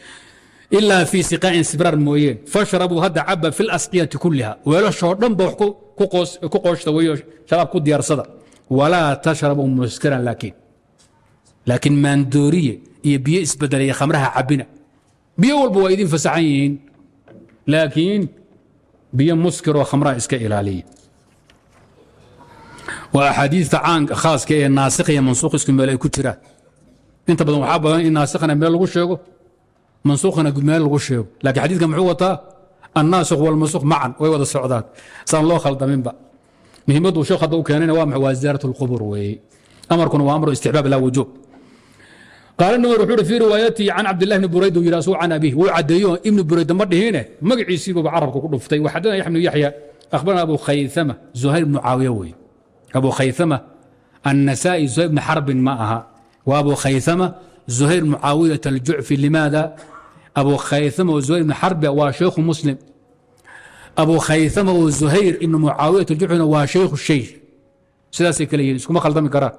ilaa fii siqaa'in sibraar mooyeen fashrabuu hadda caba fi اlasqiyati kuliha weelashoo dhan ba ku qooshta weyo shabaab ku diyaarsada walaa tashrabuu muskiran laakiin laakiin maandooriye iyo biyo isbedelaya khamraha cabina biyo walba waa idin fasaxan yihiin laakiin biyo muskiroo khamraha iska ilaaliya waa axaadiista caan khaaska ee naasikh iyo mansuuq isku meel ay ku jiraan inta badan waxaa badan in naasikana meel lagu sheego mansukhna gudmeel lagu sheego laakiin xadiidka muxuu wataa annaasikh walmansukh macan way wada socdaan saan loo khaldaminba muhiimaddu sheekh hadda u keenayna waa maxay waa ziyaarat alqubur weeye amarkuna waa amru istixbaab ilaa wujuub qaala numer wuxuu yidhi fii riwaayatii can cabdillahi bni burayd uu yidhi asuu can abiih wuu caddeeyo ibni burayd ma dhihiine magaciisii buuba carabka ku dhuftay waxadana yaxya bnu yaxya akhbarana abu khaythama zuhayr bnu caawiya weeye abu khaythama annasaa'i zuhayr bni xarbin ma aha waa abu khaythama زهير معاوية الجعفي لماذا أبو خيثمة وزهير بن حرب وشيخ مسلم أبو خيثمة وزهير إن معاوية الجعفي وشيخ الشيخ sidaasay kala yihiin iskuma khaldami karaan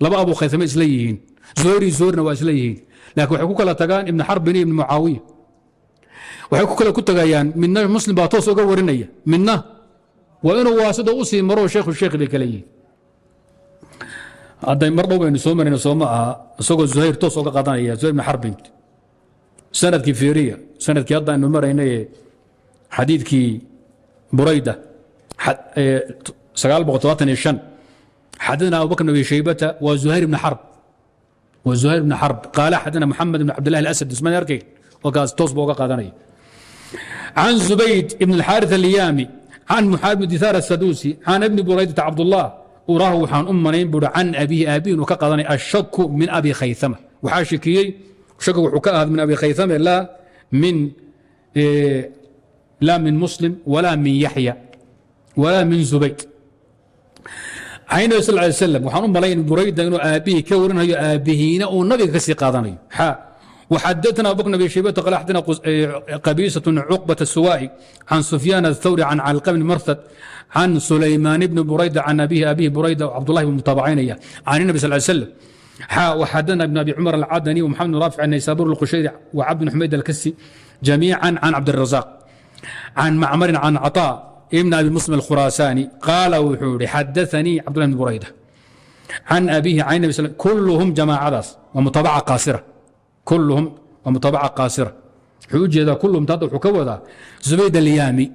laba abu khaysame isla yihiin zohri zohrna waa isla yihiin laakiin waxay ku kala tagaan ibni xarbin iyo ibni mucaawiya waxay ku kale ku tagayaan midna muslim baa toos oga warinaya midna waa inuu waasado u sii maro sheikhu sheikh bay kala yihiin hadday mar dhow baynu soo marayna soo ma aha isagoo zuhayr toos oga qaadanaya zuhayr ibn xarbin sanadkii fiiriya sanadkii hadda aynu maraynaye xadiidkii burayda xadina abubakr ibn shaybata waa zuhayr ibn xarb waa zuhayr ibn xarb qaala xadina maxamed ibn cabdillahi alasad isman arkay wakaas toos buu oga qaadanaya can zubayd ibn alxaaris alyaami can muxaab dithaar asaduusi can ibni buraydata cabdullah uraahu waxaan u manayn buui can abihi aabihi inuu ka qaadanay ashaku min abi khayama waxaa shakiyey shaku wuxuu ka ahaad min abi khayame laa min e, laa min muslim walaa min yaxya walaa min zubayd can sal lay slam waxaan u malayn burayda inuu aabbihii ka warinayo aabbihiina uu nabiga ka qaadanayo xaa وxadثna abubakr abi shaybata qal xadna e, qabiisaة cuqbaة الsuwaa'i can sufyaan الthawri can calqab bn marhad can sulaymaan bni burayda can abihi abihi burayda cabdulahi buu mutaabacaynaya can nabi sal slam وxadna بن abi cmr الcadني ومxamed بن rاaفic النaysabur الqushayri وcabd بن xmayd اlkasi جamيiعا can cabdiلرaزاq can macmrin can caطاء bn abi musلm الkhuraasaani qaala wuxuu ihi xadaثanii cabdullah بn burayda can abihi can nbi sl kulluhum jamaacadaas waa mutaabaca qaasira kulluhum waa mutaabaca qaasira wuxuu u jeedaa kulluhum hadda wuxuu ka wadaa zubayd alyaami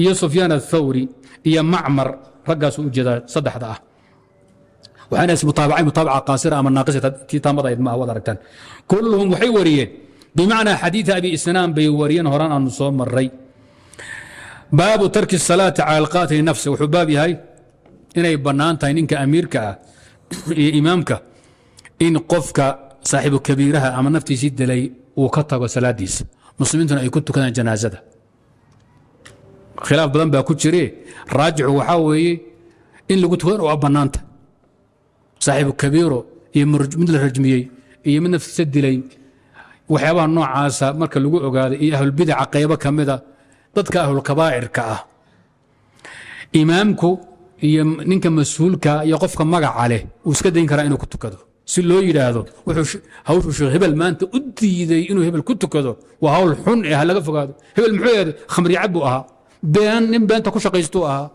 iyo sufyaan الthawri iyo macmar raggaasu u jeedaa saddexda ah waxaana ismutaabacayn mutaabaca qaasira ama naaqisa tii taamada waad aragtaan kulluhum waxay wariyeen bimacnaa xadiida abi isnaam bay wariyeen horaan aanu soo maray baabu tarki salaati cala nafsi wuxuu baab yahay inay bannaan tahay ninka amiirka ah iyo imaamka in qofka saaxiibu kabiiraha ama naftiisii dilay uu ka tago salaadiisa muslimiintuna ay ku tukadaan janaasada khilaaf badan baa ku jire raajicu waxaa weeye in lagu tukan waa bannaanta saaxiibu kabiiro iyo mid la rajmiyey iyo mid naftiisa dilay waxyaabaha noocaasa marka lagu ogaaday iyo ahlulbidaca qaybo ka mida dadka ahlulkabaa'irka ah imaamku iyo ninka mas-uulka iyo qofka magaca leh uu iska dayn karaa inuu ku tukado si loo yidhaahdo hawshu sheekh hebel maanta u diiday inuu hebel ku tukado waa hawl xun eh ha laga fogaado hebel muxuu eed khamricab buu ahaa been nin beenta ku shaqaystuu ahaa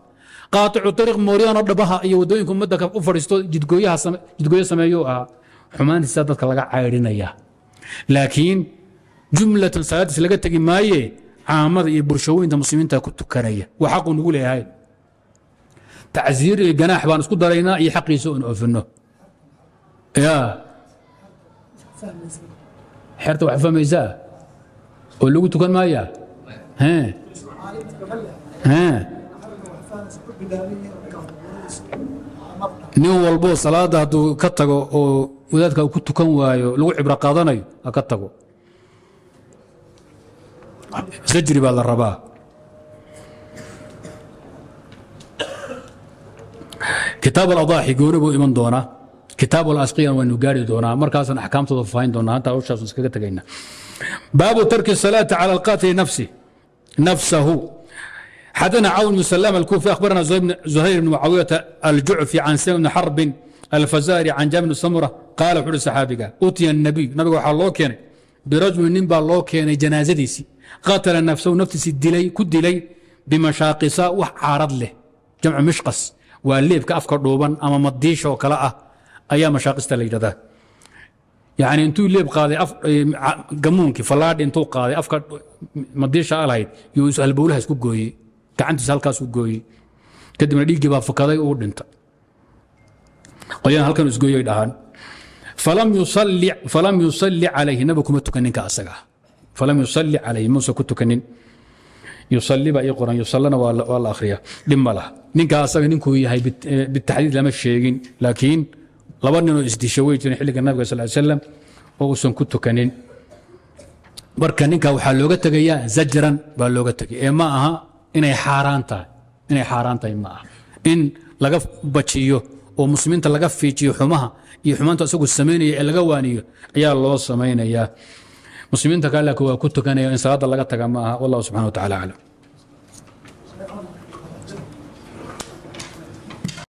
qaaticu dariiq mooryaano dhabaha iyo waddooyinka ummadda u fadhiisto jidgooye sameeyuu ahaa xumaantiisaa dadka laga caydhinaya laakiin jumlatan salaadiis laga tegi maaye caamada iyo bulshooyinta muslimiinta ku tukanaya waa xaquu nagu leeyahay tacsiir iyo ganaax baan isku daraynaa iyo xaqiisa oon oofino ya xerta wax fahmaysaa oo lagu tukan maayaa nin walboo salaadda hadduu ka tago oo wadaadka u ku tukan waayo lagu cibro qaadanayo ha ka tago sajri baa la rabaa kitaab aladaxi gooni buu iman doonaa kitaab alasqiyan waynu gaari doonaa markaasaan axkaamtooda faahin doonaa hanta hawshaas iskaga tagaynaa baabu tarki salaati cala alqaatili nafsi nafsahu xadna cawn bn slاm اkufi abarna زhayr bn mucaawiyata aljucfi can sm bn xarbin alfazari can jami bn samura qaala wuxu uhi saxaabiga utiya الnabiy nabiga waxaa loo keenay birajuli nin baa loo keenay janaazadiisii qatala nafsahu naftiisii ku dilay bimashaaqisa wax caarad leh jamcu mishqas waa leebka afka dhuuban ama madiisha oo kale ah ayaa mashaaqista la yidhahdaa yani intuu leeb aaday gamuunkii alaadhi intuu aaday afka madiisha alhayd yuu is halbowlaha gooyey gacantiis halkaasu gooyey kadibna dhiiggii baa fukaday uu dhintay qolyadan halkan isgooyay dhahaan falam yusalli calayhi nabi kuma tukan asaga falam yusalli calayhi muusa ku tukanin yusalli baa qoran yusallana waa la akhriya dhib ma laha ninka asaga ninkuu yahay bitaxdiid eh, lama sheegin laakiin laba ninoo isdisha way jireen xilliga nabiga sal ly slam oo uusan ku tukanin marka ninka waxaa looga tegayaa zajran baa looga tegay ee ma aha inay xaaraan tahay inay xaaraan tahay ma aha in laga bajiyo oo muslimiinta laga fiijiyo xumaha iyo xumaanta isagu samaynaya ee laga waaniyo ayaa loo samaynayaa muslimiinta kale waa ku tukanaya in salaada laga taga ma aha wallahu subxana wa tacala aclam